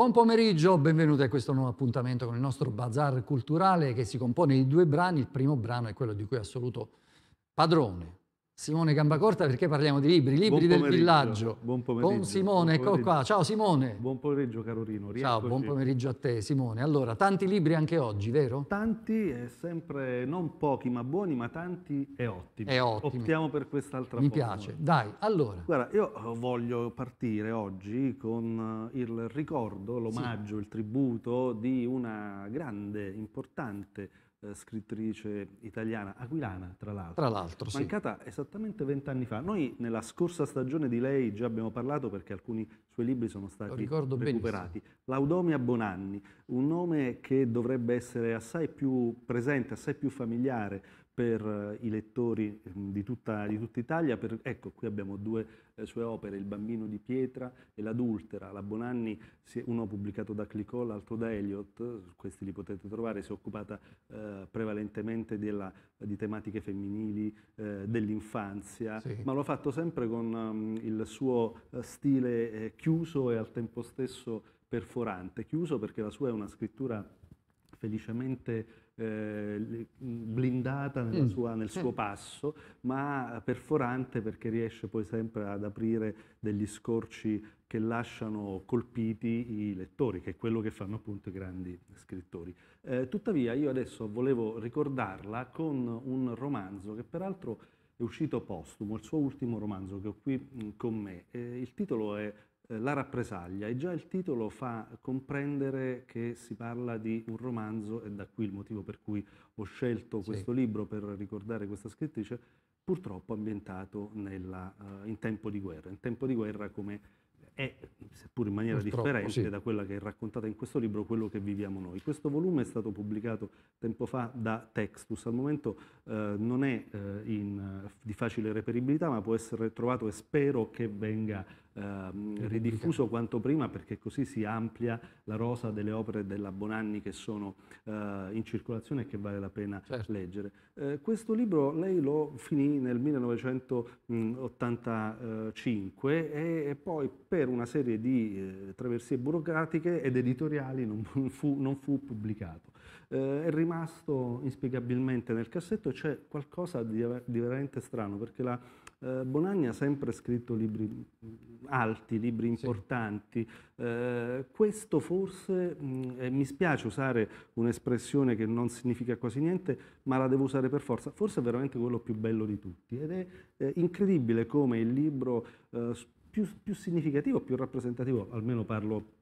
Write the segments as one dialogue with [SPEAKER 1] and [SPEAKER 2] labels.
[SPEAKER 1] Buon pomeriggio, benvenuti a questo nuovo appuntamento con il nostro bazar culturale che si compone di due brani. Il primo brano è quello di cui è assoluto padrone, Simone Gambacorta perché parliamo di libri, libri del villaggio.
[SPEAKER 2] Buon pomeriggio. Buon Simone, buon ecco qua.
[SPEAKER 1] Ciao Simone. Buon pomeriggio
[SPEAKER 2] Carolino. Rieccoci. Ciao, buon
[SPEAKER 1] pomeriggio a te Simone. Allora, tanti libri anche oggi, vero? Tanti,
[SPEAKER 2] e eh, sempre non pochi ma buoni, ma tanti e ottimi. E ottimi. Optiamo per quest'altra Mi piace. Dai, allora. Guarda, io eh, voglio partire oggi con eh, il ricordo, l'omaggio, sì. il tributo di una grande, importante eh, scrittrice italiana, aquilana tra l'altro. Tra l'altro, Mancata sì. esattamente vent'anni fa. Noi nella scorsa stagione di lei già abbiamo parlato perché alcuni suoi libri sono stati recuperati. Benissimo. Laudomia Bonanni, un nome che dovrebbe essere assai più presente, assai più familiare per eh, i lettori ehm, di tutta, di tutta Italia. Per, ecco, qui abbiamo due eh, sue opere, Il bambino di pietra e L'adultera. La Bonanni, uno pubblicato da Clicò, l'altro da Elliot, questi li potete trovare, si è occupata eh, prevalentemente della, di tematiche femminili, eh, dell'infanzia, sì. ma lo ha fatto sempre con um, il suo eh, stile eh, chiuso e al tempo stesso perforante. Chiuso perché la sua è una scrittura felicemente eh, blindata mm. sua, nel suo passo, ma perforante perché riesce poi sempre ad aprire degli scorci che lasciano colpiti i lettori, che è quello che fanno appunto i grandi scrittori. Eh, tuttavia io adesso volevo ricordarla con un romanzo che peraltro è uscito postumo, il suo ultimo romanzo che ho qui mm, con me. Eh, il titolo è eh, la rappresaglia e già il titolo fa comprendere che si parla di un romanzo e da qui il motivo per cui ho scelto sì. questo libro per ricordare questa scrittrice, purtroppo ambientato nella, uh, in tempo di guerra, in tempo di guerra come è, seppur in maniera purtroppo, differente sì. da quella che è raccontata in questo libro, quello che viviamo noi. Questo volume è stato pubblicato tempo fa da Textus, al momento uh, non è uh, in, di facile reperibilità, ma può essere trovato e spero che venga ehm, ridiffuso quanto prima perché così si amplia la rosa delle opere della Bonanni che sono eh, in circolazione e che vale la pena certo. leggere. Eh, questo libro lei lo finì nel 1985 e, eh, e poi per una serie di eh, traversie burocratiche ed editoriali non fu, non fu pubblicato. Eh, è rimasto inspiegabilmente nel cassetto e c'è qualcosa di, di veramente strano perché la eh, Bonagni ha sempre scritto libri alti, libri importanti. Sì. Eh, questo forse, mh, mm, eh, mi spiace usare un'espressione che non significa quasi niente, ma la devo usare per forza, forse è veramente quello più bello di tutti. Ed è eh, incredibile come il libro eh, più, più significativo, più rappresentativo, almeno parlo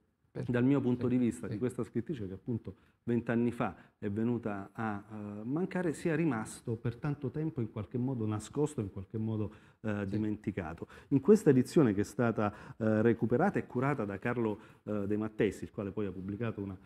[SPEAKER 2] dal mio punto di vista, di questa scrittrice che appunto vent'anni fa è venuta a uh, mancare, sia rimasto per tanto tempo in qualche modo nascosto, in qualche modo uh, dimenticato. In questa edizione che è stata uh, recuperata e curata da Carlo De Mattesi, il quale poi ha pubblicato una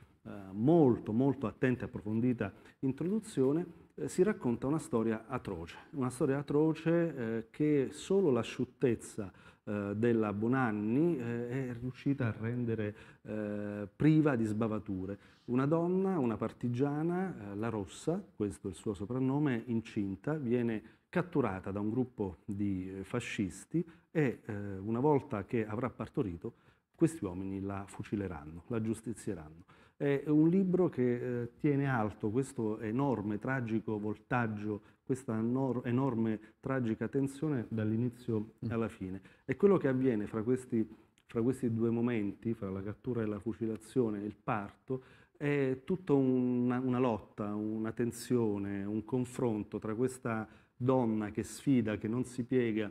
[SPEAKER 2] molto molto attenta e approfondita introduzione, si racconta una storia atroce, una storia atroce che solo la l'asciuttezza eh, della Bonanni eh, è riuscita a rendere eh, priva di sbavature. Una donna, una partigiana, eh, la Rossa, questo è il suo soprannome, incinta, viene catturata da un gruppo di eh, fascisti e una volta che avrà partorito questi uomini la fucileranno, la giustizieranno. È un libro che eh, tiene alto questo enorme, tragico voltaggio, questa nor- enorme, tragica tensione dall'inizio mm. alla fine. E quello che avviene fra questi, fra questi due momenti, fra la cattura e la fucilazione e il parto, è tutta una, una lotta, una tensione, un confronto tra questa donna che sfida, che non si piega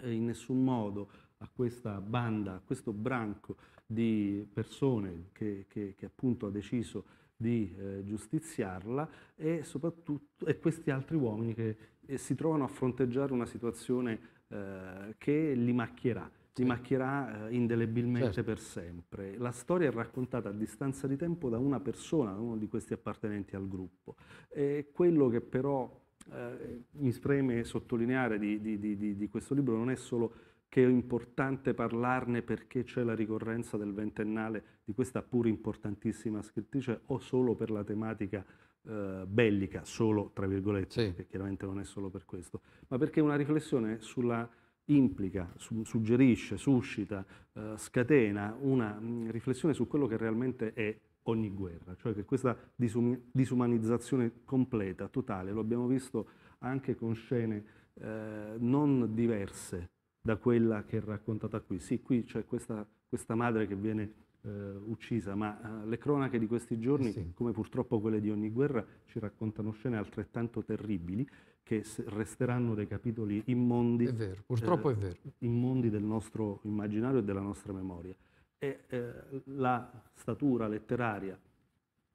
[SPEAKER 2] eh, in nessun modo a questa banda, a questo branco di persone che, che, che appunto ha deciso di eh, giustiziarla e soprattutto e questi altri uomini che eh, si trovano a fronteggiare una situazione eh, che li macchierà li macchierà eh, indelebilmente certo. per sempre. La storia è raccontata a distanza di tempo da una persona, da uno di questi appartenenti al gruppo. E quello che però eh, mi spreme sottolineare di, di, di, di questo libro non è solo che è importante parlarne perché c'è la ricorrenza del ventennale di questa pur importantissima scrittrice o solo per la tematica eh, bellica, solo tra virgolette, sì. che chiaramente non è solo per questo, ma perché una riflessione sulla implica, su, suggerisce, suscita, eh, scatena una mh, mm, riflessione su quello che realmente è ogni guerra, cioè che questa disum disumanizzazione completa, totale, lo abbiamo visto anche con scene eh, non diverse da quella che è raccontata qui. Sì, qui c'è questa, questa madre che viene eh, uccisa, ma eh, le cronache di questi giorni, sì. come purtroppo quelle di ogni guerra, ci raccontano scene altrettanto terribili che resteranno dei capitoli immondi, è vero, purtroppo eh, è vero. immondi del nostro immaginario e della nostra memoria. E eh, la statura letteraria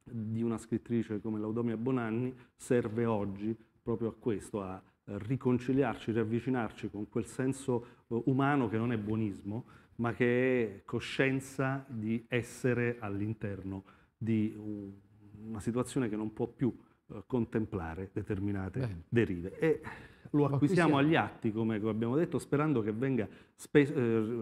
[SPEAKER 2] di una scrittrice come Laudomia Bonanni serve oggi proprio a questo, a riconciliarci, riavvicinarci con quel senso eh, umano che non è buonismo, ma che è coscienza di essere all'interno di una situazione che non può più eh, contemplare determinate Bene. derive. E lo acquisiamo agli atti, come abbiamo detto, sperando che venga eh,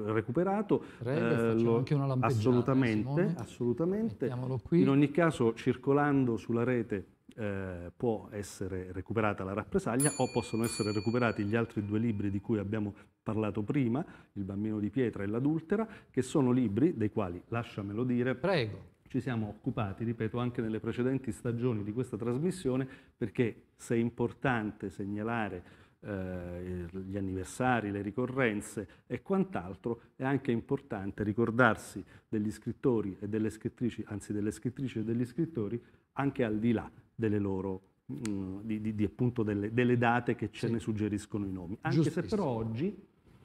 [SPEAKER 2] recuperato. Re, eh, anche una assolutamente, eh, assolutamente. In ogni caso, circolando sulla rete eh, può essere recuperata la rappresaglia o possono essere recuperati gli altri due libri di cui abbiamo parlato prima, Il bambino di pietra e l'adultera, che sono libri dei quali, lasciamelo dire, prego, ci siamo occupati, ripeto, anche nelle precedenti stagioni di questa trasmissione, perché se è importante segnalare eh, gli anniversari, le ricorrenze e quant'altro, è anche importante ricordarsi degli scrittori e delle scrittrici, anzi delle scrittrici e degli scrittori, anche al di là delle loro, mm, di, di, di, appunto delle, delle, date che ce sì. ne suggeriscono i nomi. Anche se però oggi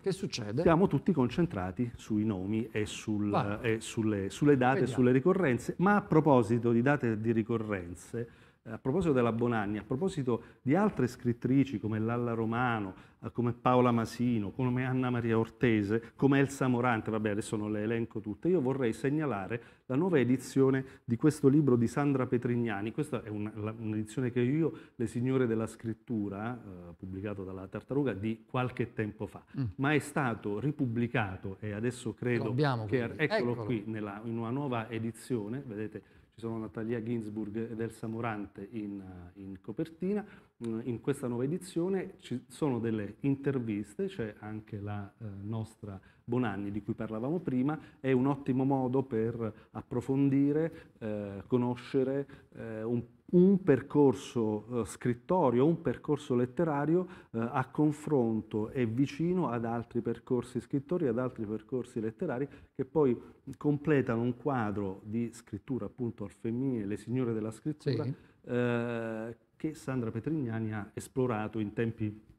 [SPEAKER 1] che succede? Siamo
[SPEAKER 2] tutti concentrati sui nomi e, sul, e sulle, sulle, date, e sulle ricorrenze, ma a proposito di date e di ricorrenze, eh, a proposito della Bonanni, a proposito di altre scrittrici come Lalla Romano, eh, come Paola Masino, come Anna Maria Ortese, come Elsa Morante, vabbè adesso non le elenco tutte, io vorrei segnalare la nuova edizione di questo libro di Sandra Petrignani, questa è un'edizione che io, Le signore della scrittura, eh, pubblicato dalla Tartaruga, di qualche tempo fa, mm. ma è stato ripubblicato e adesso credo che... Qui. Eccolo, eccolo, qui nella, in una nuova edizione, vedete ci sono Natalia Ginsburg ed Elsa Morante in, eh, in copertina. Mm, in questa nuova edizione ci sono delle interviste, c'è anche la eh, nostra Bonanni di cui parlavamo prima, è un ottimo modo per approfondire, eh, conoscere eh, un po' un percorso eh, scrittorio, un percorso letterario eh, a confronto e vicino ad altri percorsi scrittori, ad altri percorsi letterari che poi completano un quadro di scrittura appunto al femminile, le signore della scrittura, sì. eh, che Sandra Petrignani ha esplorato in tempi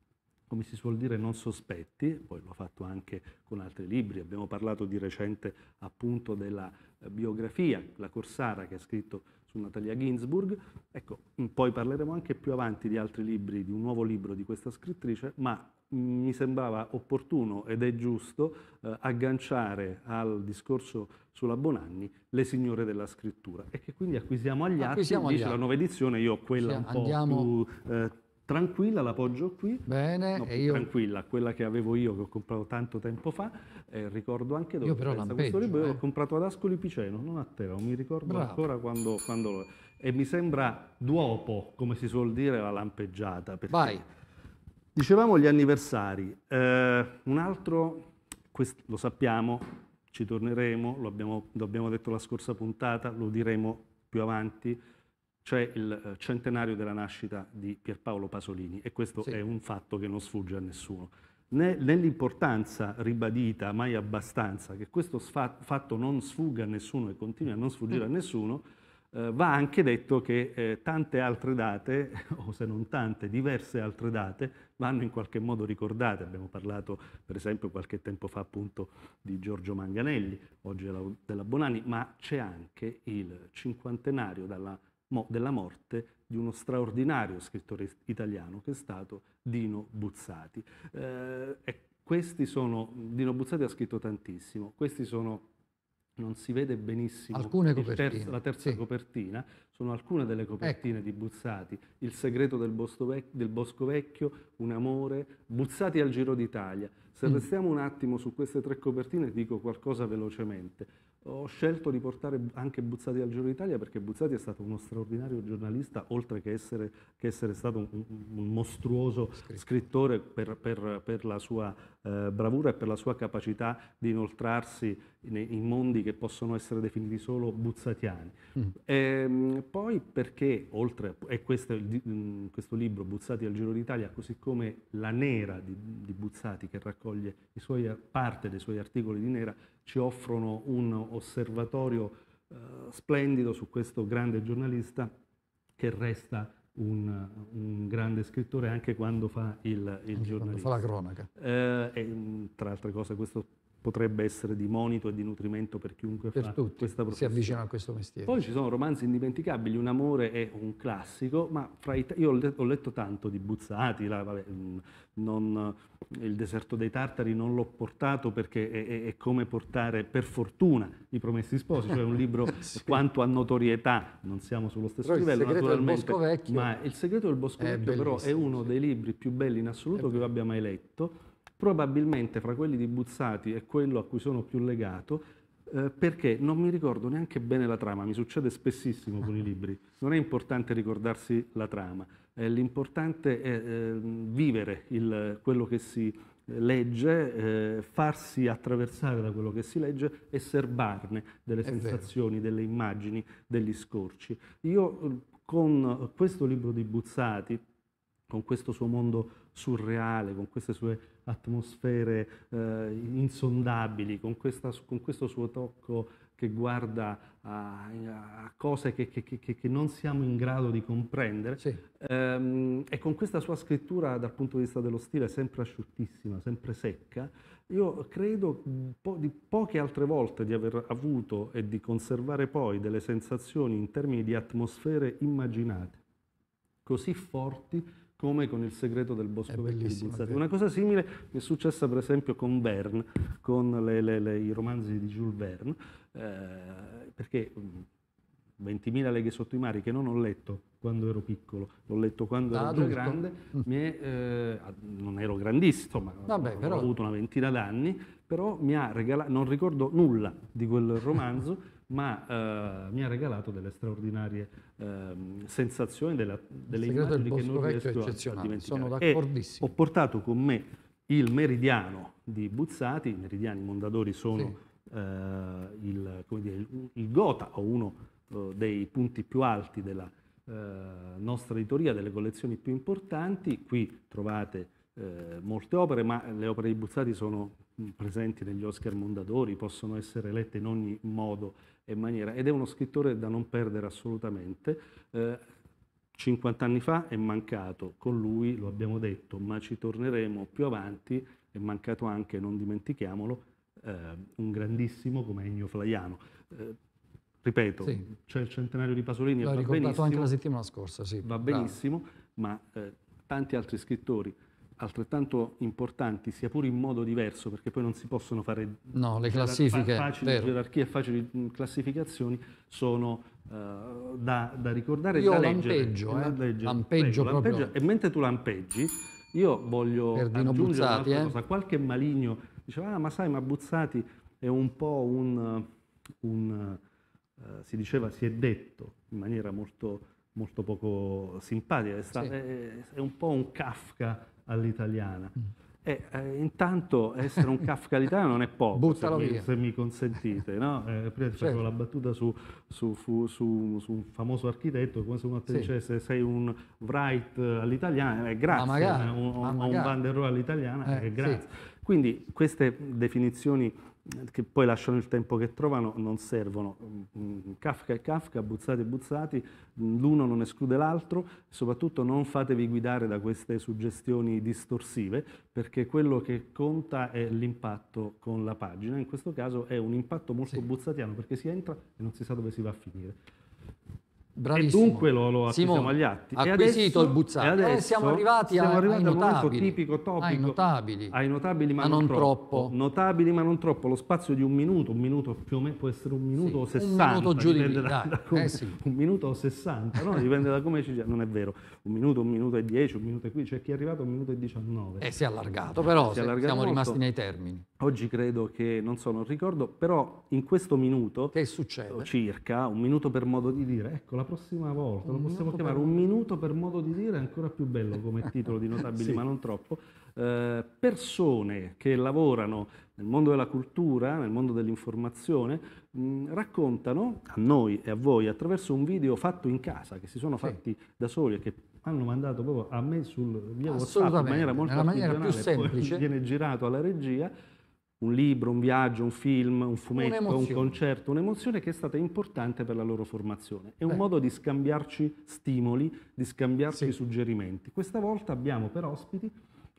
[SPEAKER 2] come si suol dire, non sospetti, poi l'ho fatto anche con altri libri, abbiamo parlato di recente appunto della eh, biografia, la Corsara che ha scritto su Natalia Ginsburg. Ecco, mm, poi parleremo anche più avanti di altri libri, di un nuovo libro di questa scrittrice, ma mm, mi sembrava opportuno ed è giusto eh, agganciare al discorso sulla Bonanni le signore della scrittura e che quindi acquisiamo agli atti, acquisiamo dice agli la nuova edizione, io ho quella sì, un po' più eh, tranquilla, l'appoggio qui.
[SPEAKER 1] Bene, no, io... Tranquilla,
[SPEAKER 2] quella che avevo io, che ho comprato tanto tempo fa, eh, ricordo anche dove io però questo libro, eh. l'ho comprato ad Ascoli Piceno, non a Teo, oh, mi ricordo Bravo. ancora quando, quando, E mi sembra duopo, come si suol dire, la lampeggiata. Vai. Dicevamo gli anniversari, eh, un altro, quest, lo sappiamo, ci torneremo, lo abbiamo, lo abbiamo detto la scorsa puntata, lo diremo più avanti, c'è cioè il eh, centenario della nascita di Pierpaolo Pasolini e questo sì. è un fatto che non sfugge a nessuno. nell'importanza ribadita mai abbastanza che questo fatto non sfugga a nessuno e continui a non sfuggire a mm. nessuno, eh, va anche detto che eh, tante altre date, o se non tante, diverse altre date, vanno in qualche modo ricordate. Abbiamo parlato per esempio qualche tempo fa appunto di Giorgio Manganelli, oggi della Bonani, ma c'è anche il cinquantenario dalla della morte di uno straordinario scrittore italiano che è stato Dino Buzzati. Eh, sono, Dino Buzzati ha scritto tantissimo, questi sono, non si vede benissimo, terzo, la terza sì. copertina, sono alcune delle ecco. copertine ecco. di Buzzati, Il segreto del, Vec del Bosco Vecchio, Un amore, Buzzati al Giro d'Italia. Se mm. restiamo un attimo su queste tre copertine dico qualcosa velocemente ho scelto di portare anche Buzzati al Giro d'Italia perché Buzzati è stato uno straordinario giornalista, oltre che essere, che essere stato un, un mostruoso Scritto. scrittore per, per, per, la sua eh, bravura e per la sua capacità di inoltrarsi in, in mondi che possono essere definiti solo buzzatiani. Mm. E, ehm, poi perché, oltre, e questo, mm, questo, libro Buzzati al Giro d'Italia, così come La Nera di, di Buzzati, che raccoglie suoi, parte dei suoi articoli di Nera, ci offrono un osservatorio eh, splendido su questo grande giornalista che resta un, un, grande scrittore anche quando fa il, il anche giornalista. fa la cronaca. Eh, e, tra altre cose questo potrebbe essere di monito e di nutrimento per chiunque per fa tutti questa professione. si avvicina
[SPEAKER 1] a questo mestiere. Poi ci
[SPEAKER 2] sono romanzi indimenticabili, Un amore è un classico, ma t- io ho letto, ho letto, tanto di Buzzati, la, vabbè, mm, non, Il deserto dei tartari non l'ho portato perché è, è, è come portare per fortuna I promessi sposi, cioè un libro sì. quanto a notorietà, non siamo sullo stesso però livello naturalmente, ma Il segreto del bosco vecchio però è uno sì. dei libri più belli in assoluto che io abbia mai letto probabilmente fra quelli di Buzzati è quello a cui sono più legato, eh, perché non mi ricordo neanche bene la trama, mi succede spessissimo con i libri, non è importante ricordarsi la trama, eh, l'importante è eh, vivere il, quello che si eh, legge, eh, farsi attraversare da quello che si legge e serbarne delle è sensazioni, vero. delle immagini, degli scorci. Io eh, con questo libro di Buzzati, con questo suo mondo surreale, con queste sue atmosfere eh, insondabili, con, questa, con, questo suo tocco che guarda a, a cose che, che, che, che, non siamo in grado di comprendere sì. ehm, e con questa sua scrittura dal punto di vista dello stile sempre asciuttissima, sempre secca, io credo po di poche altre volte di aver avuto e di conservare poi delle sensazioni in termini di atmosfere immaginate, così forti come con il segreto del bosco vecchio di Una cosa simile mi è successa per esempio con Verne, con le, le, le, i romanzi di Jules Verne, eh, perché 20.000 leghe sotto i mari che non ho letto quando ero piccolo, l'ho letto quando da ah, ero già grande, mm. mi è, eh, non ero grandissimo, ma Vabbè, però... ho avuto una ventina d'anni, però mi ha regalato, non ricordo nulla di quel romanzo, ma eh, mi ha regalato delle straordinarie eh, sensazioni, della, delle immagini che non riesco a dimenticare. ho portato con me il meridiano di Buzzati, i meridiani Mondadori sono sì. eh, il, dire, il, il, gota o uno eh, dei punti più alti della eh, nostra editoria, delle collezioni più importanti, qui trovate eh, molte opere, ma le opere di Buzzati sono mm, presenti negli Oscar Mondadori, possono essere lette in ogni modo e maniera ed è uno scrittore da non perdere assolutamente. Eh, 50 anni fa è mancato, con lui lo abbiamo detto, ma ci torneremo più avanti, è mancato anche, non dimentichiamolo, eh, un grandissimo come Ennio Flaiano. Eh, ripeto, sì. c'è il centenario di Pasolini, L'ho va ricordato anche la settimana scorsa, sì. va benissimo, Bravo. ma eh, tanti altri scrittori altrettanto importanti, sia pure in modo diverso, perché poi non si possono fare no, le classifiche, facili vero. gerarchie e facili mm, classificazioni, sono uh, da, da, ricordare Io da leggere. Lampeggio, eh? leggere. lampeggio, Prego, lampeggio e mentre tu lampeggi, io voglio Perdino aggiungere Buzzati, eh? cosa. Qualche maligno diceva, ah, ma sai, ma Buzzati è un po' un... un uh, si diceva, si è detto in maniera molto, molto poco simpatica, è, stato, sì. è, è un po' un Kafka all'italiana. Mm. E, eh, intanto essere un Kafka all'italiana non è poco, se mi, se mi, consentite. No? Eh, prima ti certo. facevo la battuta su, su, fu, su, su, un famoso architetto, come se uno ti dicesse sei un Wright all'italiana, è eh, grazie, ma magari, eh, un, un Van der Rohe all'italiana, è eh, eh grazie. Sì. Quindi queste definizioni che poi lasciano il tempo che trovano, non servono. Mm, mm, Kafka e Kafka, buzzati e buzzati, l'uno non esclude l'altro, soprattutto non fatevi guidare da queste suggestioni distorsive, perché quello che conta è l'impatto con la pagina, in questo caso è un impatto molto sì. buzzatiano, perché si entra e non si sa dove si va a finire. Bravissimo. E dunque lo, lo Simone, agli atti. Acquisito adesso, il Buzzati. E eh, siamo arrivati, siamo a, arrivati al momento tipico, topico. Ai notabili. Ai notabili, ma, ma non, non troppo. troppo. Notabili, ma non troppo. Lo spazio di un minuto, un minuto più o meno, può essere un minuto o sì, sessanta. Un minuto giù di da, da eh sì. Un minuto o sessanta, no? Dipende da come ci... sia. Non è vero. Un minuto, un minuto e dieci, un minuto e quindici. C'è cioè, chi è arrivato un minuto e diciannove. E eh, si è allargato, però si è allargato siamo molto. rimasti nei termini. Oggi credo che, non so, non ricordo, però in questo minuto... Che succede? Circa, un minuto per modo di dire, ecco la prossima volta un lo possiamo chiamare per... Un minuto per modo di dire, ancora più bello come titolo di Notabili, sì. ma non troppo. Eh, persone che lavorano nel mondo della cultura, nel mondo dell'informazione, mh, mm, raccontano a noi e a voi attraverso un video fatto in casa, che si sono sì. fatti da soli e che hanno mandato proprio a me sul via WhatsApp in maniera molto maniera più semplice. viene girato alla regia un libro, un viaggio, un film, un fumetto, un concerto, un'emozione che è stata importante per la loro formazione. È un Beh. modo di scambiarci stimoli, di scambiarci sì. suggerimenti. Questa volta abbiamo per, ospiti,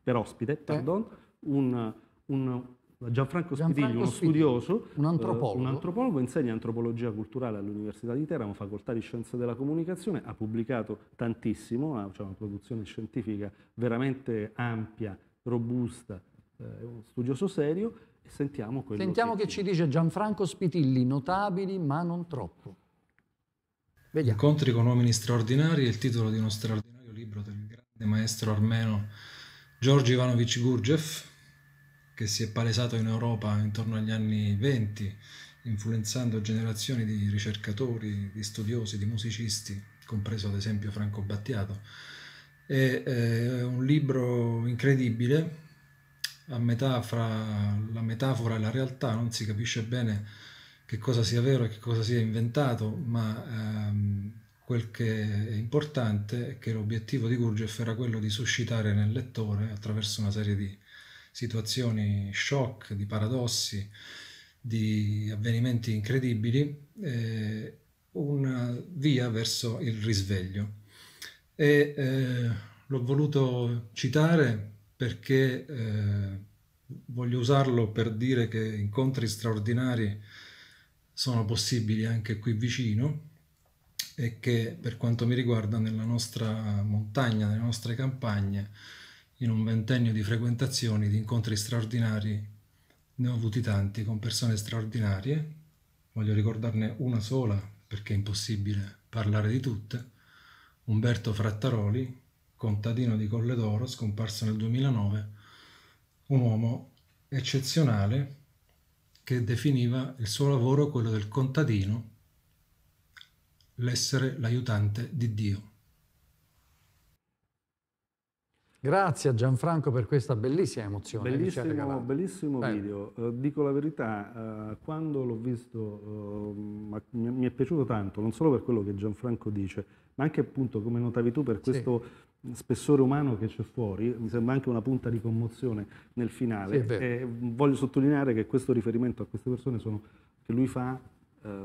[SPEAKER 2] per ospite eh. pardon, un, un, Gianfranco Spitigli, uno studioso, un eh, antropologo. Uh, un antropologo, insegna antropologia culturale all'Università di Teramo, facoltà di scienze della comunicazione, ha pubblicato tantissimo, ha cioè una produzione scientifica veramente ampia, robusta, eh, è eh, uno studioso serio Sentiamo quello Sentiamo che, che ci
[SPEAKER 1] dice Gianfranco Spitilli, notabili ma non
[SPEAKER 3] troppo. Vediamo. Incontri con uomini straordinari è il titolo di uno straordinario libro del grande maestro armeno Giorgio Ivanovich Gurgev, che si è palesato in Europa intorno agli anni 20, influenzando generazioni di ricercatori, di studiosi, di musicisti, compreso ad esempio Franco Battiato. È, è eh, un libro incredibile a metà fra la metafora e la realtà, non si capisce bene che cosa sia vero e che cosa sia inventato, ma ehm, quel che è importante è che l'obiettivo di Gurdjieff era quello di suscitare nel lettore, attraverso una serie di situazioni shock, di paradossi, di avvenimenti incredibili, eh, una via verso il risveglio. E eh, l'ho voluto citare perché eh, voglio usarlo per dire che incontri straordinari sono possibili anche qui vicino e che per quanto mi riguarda nella nostra montagna, nelle nostre campagne, in un ventennio di frequentazioni, di incontri straordinari, ne ho avuti tanti con persone straordinarie, voglio ricordarne una sola perché è impossibile parlare di tutte, Umberto Frattaroli, contadino di Colle d'Oro, scomparso nel 2009, un uomo eccezionale che definiva il suo lavoro, quello del contadino, l'essere l'aiutante di Dio.
[SPEAKER 1] Grazie a Gianfranco per questa bellissima emozione. Bellissimo,
[SPEAKER 2] bellissimo video. Eh. Dico la verità, eh, quando l'ho visto eh, mi è piaciuto tanto, non solo per quello che Gianfranco dice, ma anche appunto, come notavi tu, per questo sì. spessore umano che c'è fuori, mi sembra anche una punta di commozione nel finale. Sì, e voglio sottolineare che questo riferimento a queste persone sono, che lui fa eh,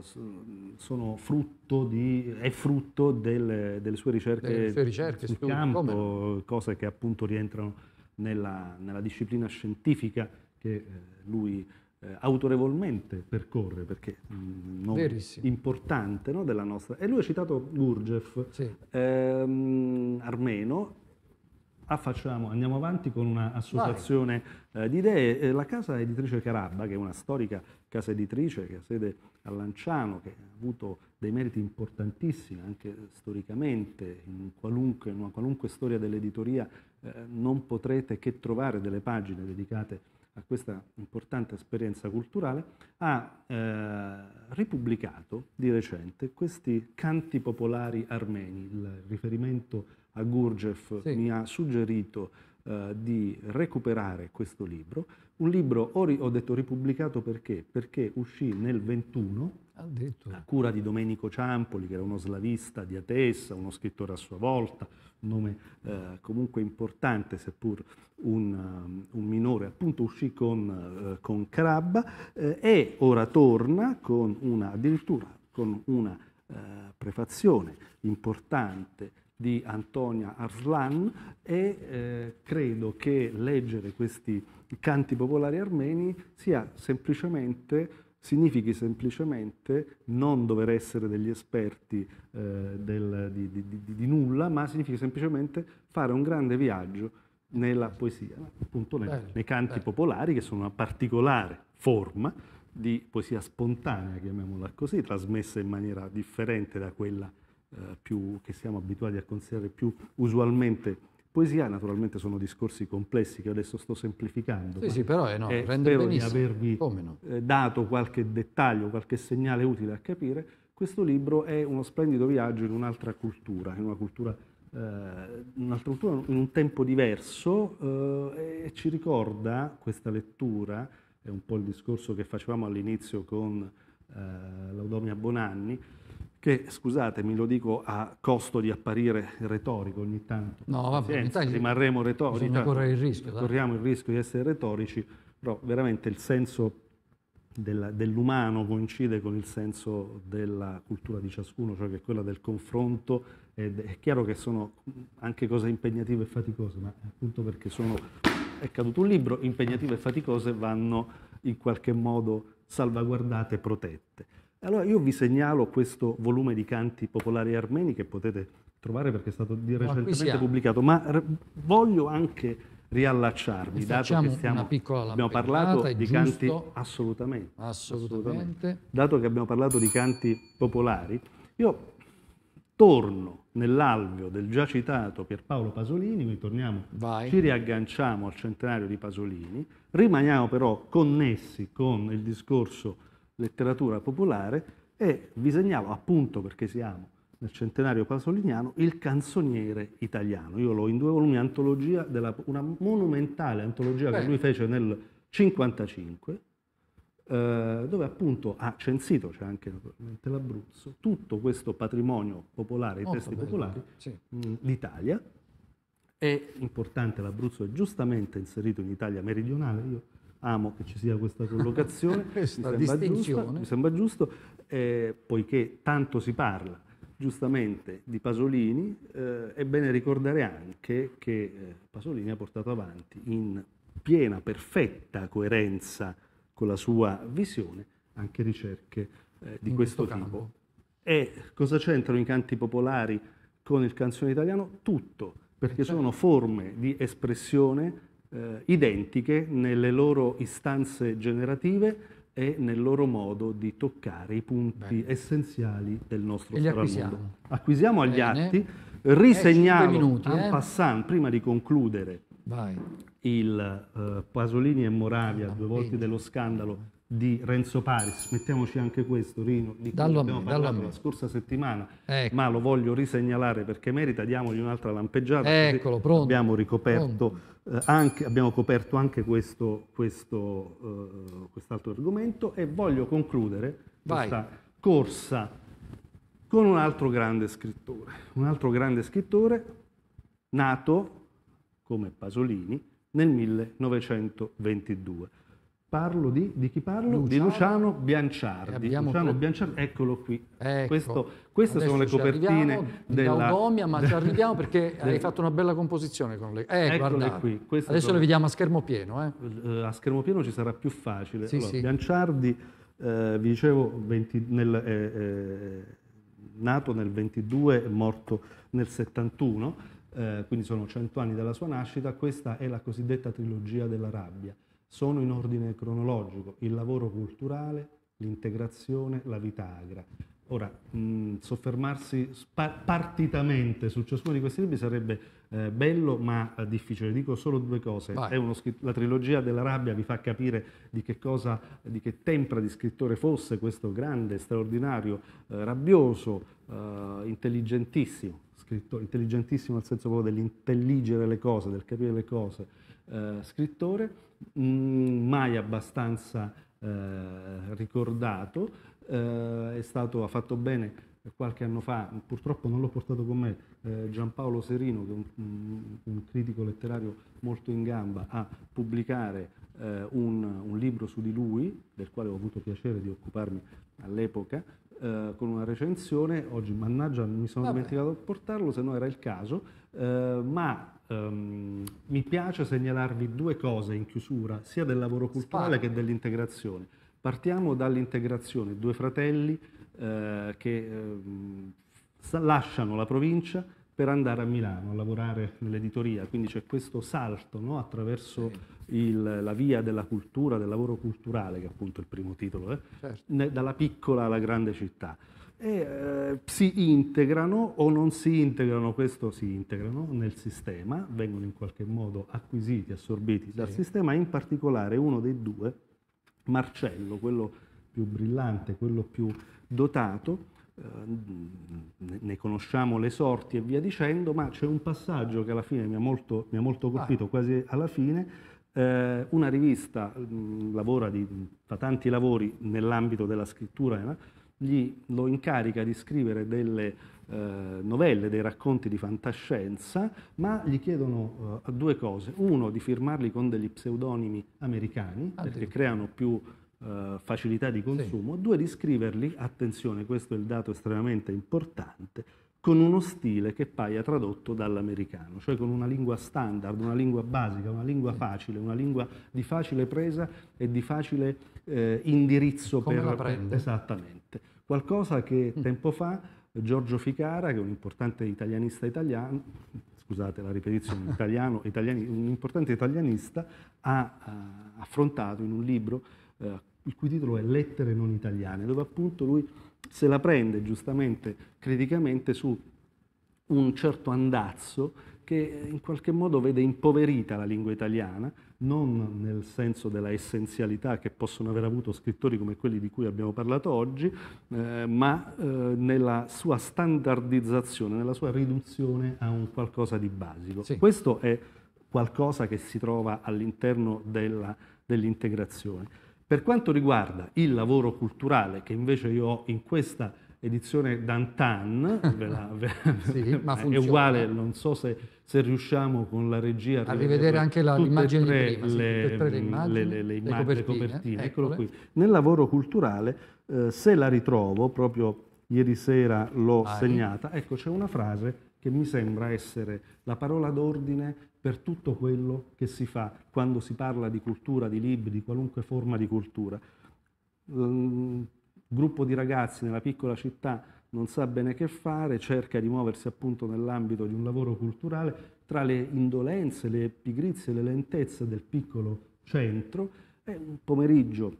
[SPEAKER 2] Frutto di, è frutto delle, delle sue ricerche, sue ricerche sul campo, come? cose che appunto rientrano nella, nella disciplina scientifica che eh, lui eh, autorevolmente percorre, perché è mm, importante no, della nostra. E lui ha citato Gurgev, sì. ehm, armeno, Ah, facciamo, andiamo avanti con un'associazione eh, di idee. Eh, la casa editrice Carabba, che è una storica casa editrice che ha sede a Lanciano, che ha avuto dei meriti importantissimi anche storicamente, in, qualunque, in una qualunque storia dell'editoria eh, non potrete che trovare delle pagine dedicate a a questa importante esperienza culturale, ha eh, ripubblicato di recente questi canti popolari armeni. Il riferimento a Gurgev sì. mi ha suggerito eh, di recuperare questo libro un libro, ori, ho detto ripubblicato perché? Perché uscì nel 21, ah, a cura di Domenico Ciampoli, che era uno slavista di Atessa, uno scrittore a sua volta, un nome eh, comunque importante, seppur un, um, un, minore, appunto uscì con, uh, con Carabba eh, e ora torna con una, addirittura con una uh, prefazione importante di Antonia Arslan e eh, credo che leggere questi canti popolari armeni sia semplicemente, significhi semplicemente non dover essere degli esperti eh, del, di, di, di, di, nulla, ma significhi semplicemente fare un grande viaggio nella poesia, appunto nei, nei canti bene. popolari che sono una particolare forma di poesia spontanea, chiamiamola così, trasmessa in maniera differente da quella eh, più, che siamo abituati a considerare più usualmente poesia. Naturalmente sono discorsi complessi che adesso sto semplificando. Sì, sì, però eh, no, eh, rende spero benissimo. di avervi no? eh, dato qualche dettaglio, qualche segnale utile a capire. Questo libro è uno splendido viaggio in un'altra cultura, in una cultura eh, un'altra cultura in un tempo diverso eh, e ci ricorda questa lettura, è un po' il discorso che facevamo all'inizio con eh, Laudomia Bonanni, che, scusatemi, lo dico a costo di apparire retorico ogni tanto. No, vabbè, Senza, rimarremo retorici. Correre il rischio, corriamo il rischio di essere retorici, però veramente il senso della, dell'umano coincide con il senso della cultura di ciascuno, cioè che è quella del confronto. Ed è chiaro che sono anche cose impegnative e faticose, ma appunto perché sono, è caduto un libro, impegnative e faticose vanno in qualche modo salvaguardate e protette. Allora io vi segnalo questo volume di canti popolari armeni che potete trovare perché è stato di recentemente pubblicato, ma voglio anche riallacciarmi, dato che stiamo, abbiamo parlato di giusto, canti assolutamente, assolutamente. assolutamente, dato che abbiamo parlato di canti popolari, io torno nell'alveo del già citato Pierpaolo Pasolini, quindi torniamo, Vai. ci riagganciamo al centenario di Pasolini, rimaniamo però connessi con il discorso letteratura popolare e vi segnalo, appunto perché siamo nel centenario pasoliniano, il canzoniere italiano. Io l'ho in due volumi, antologia della, una monumentale antologia Beh. che lui fece nel 1955, eh, dove appunto ha censito, c'è anche naturalmente l'Abruzzo, tutto questo patrimonio popolare, Molto i testi bello, popolari sì. mh, mm, d'Italia. È importante, l'Abruzzo è giustamente inserito in Italia meridionale, io amo che ci sia questa collocazione, questa mi, sembra giusta, mi, sembra giusto, eh, poiché tanto si parla giustamente di Pasolini, eh, è bene ricordare anche che eh, Pasolini ha portato avanti in piena, perfetta coerenza con la sua visione anche ricerche eh, di questo, questo tipo. E cosa c'entrano i canti popolari con il canzone italiano? Tutto, perché esatto. sono forme di espressione eh, identiche nelle loro istanze generative e nel loro modo di toccare i punti Bene. essenziali del nostro e Acquisiamo agli Bene. atti, risegniamo eh, minuti, eh. passant, prima di concludere Vai. il eh, Pasolini e Moravia, ah, due volte dello scandalo di Renzo Paris, mettiamoci anche questo Rino, di cui abbiamo me, parlato la scorsa settimana, ecco. ma lo voglio risegnalare perché merita, diamogli un'altra lampeggiata, Eccolo, abbiamo ricoperto pronto eh, anche, abbiamo coperto anche questo, questo, uh, quest'altro argomento e voglio concludere Vai. questa corsa con un altro grande scrittore, un altro grande scrittore nato come Pasolini nel 1922. Parlo di, di chi parlo? Luciano. Di Luciano Bianciardi. Luciano Bianciardi, eccolo qui. Ecco. Questo, queste Adesso sono le copertine della... Audomia, ma ci arriviamo
[SPEAKER 1] perché del... hai fatto
[SPEAKER 2] una bella composizione con le... Eh, Eccole guardate. qui. Queste Adesso sono... le vediamo a schermo pieno. Eh. eh. A schermo pieno ci sarà più facile. Sì, allora, sì. Bianciardi, eh, vi dicevo, 20, nel, eh, eh, nato nel 22 e morto nel 71, eh, quindi sono 100 anni dalla sua nascita, questa è la cosiddetta trilogia della rabbia sono in ordine cronologico, il lavoro culturale, l'integrazione, la vita agra. Ora, mh, mm, soffermarsi pa- partitamente su ciascuno di questi libri sarebbe eh, bello ma eh, difficile. Dico solo due cose. Scritt- la trilogia della rabbia vi fa capire di che, cosa, di che tempra di scrittore fosse questo grande, straordinario, eh, rabbioso, eh, intelligentissimo, scrittore, intelligentissimo nel senso proprio dell'intelligere le cose, del capire le cose eh, scrittore, mm, mai abbastanza eh, ricordato, eh, stato, ha fatto bene qualche anno fa, purtroppo non l'ho portato con me, eh, Giampaolo Serino, che è un, mm, un, critico letterario molto in gamba, a pubblicare eh, un, un, libro su di lui, del quale ho avuto piacere di occuparmi all'epoca, eh, con una recensione, oggi mannaggia mi sono Vabbè. dimenticato di portarlo, se no era il caso, eh, ma Um, mi piace segnalarvi due cose in chiusura, sia del lavoro culturale Spare. che dell'integrazione. Partiamo dall'integrazione, due fratelli eh, che eh, lasciano la provincia per andare a Milano a lavorare nell'editoria, quindi c'è questo salto no? attraverso il, la via della cultura, del lavoro culturale, che è appunto il primo titolo, eh? certo. dalla piccola alla grande città e eh, si integrano o non si integrano, questo si integrano nel sistema, vengono in qualche modo acquisiti, assorbiti sì. dal sistema, in particolare uno dei due, Marcello, quello più brillante, quello più dotato, eh, ne conosciamo le sorti e via dicendo, ma c'è un passaggio che alla fine mi ha molto, mi ha molto colpito, ah. quasi alla fine, eh, una rivista mh, mm, lavora di, fa tanti lavori nell'ambito della scrittura, eh, gli, lo incarica di scrivere delle eh, novelle, dei racconti di fantascienza, ma gli chiedono eh, due cose. Uno, di firmarli con degli pseudonimi americani, ah, perché sì. creano più eh, facilità di consumo. Sì. Due, di scriverli, attenzione, questo è il dato estremamente importante, con uno stile che paia tradotto dall'americano, cioè con una lingua standard, una lingua basica, una lingua facile, una lingua di facile presa e di facile eh, indirizzo Come per... La prende? Esattamente. Qualcosa che mm. tempo fa Giorgio Ficara, che è un importante italianista italiano, scusate la ripetizione, italiano, italiani, un importante italianista, ha uh, affrontato in un libro uh, il cui titolo è Lettere non italiane, dove appunto lui se la prende giustamente criticamente su un certo andazzo che in qualche modo vede impoverita la lingua italiana, non nel senso della essenzialità che possono aver avuto scrittori come quelli di cui abbiamo parlato oggi, eh, ma eh, nella sua standardizzazione, nella sua riduzione a un qualcosa di basico. Sì. Questo è qualcosa che si trova all'interno dell'integrazione. per quanto riguarda il lavoro culturale, che invece io ho in questa edizione Dantan, ve la, ve, sì, ma è uguale, non so se, se, riusciamo con la regia a rivedere anche l'immagine tre, prima, le, le, immagini, le, le, immagini, le, copertine, copertine. eccolo qui. Nel lavoro culturale, eh, se la ritrovo, proprio ieri sera l'ho Vai. segnata, ecco c'è una frase che mi sembra essere la parola d'ordine per tutto quello che si fa quando si parla di cultura, di libri, di qualunque forma di cultura gruppo di ragazzi nella piccola città non sa bene che fare, cerca di muoversi appunto nell'ambito di un lavoro culturale tra le indolenze, le pigrizie, le lentezze del piccolo centro e un pomeriggio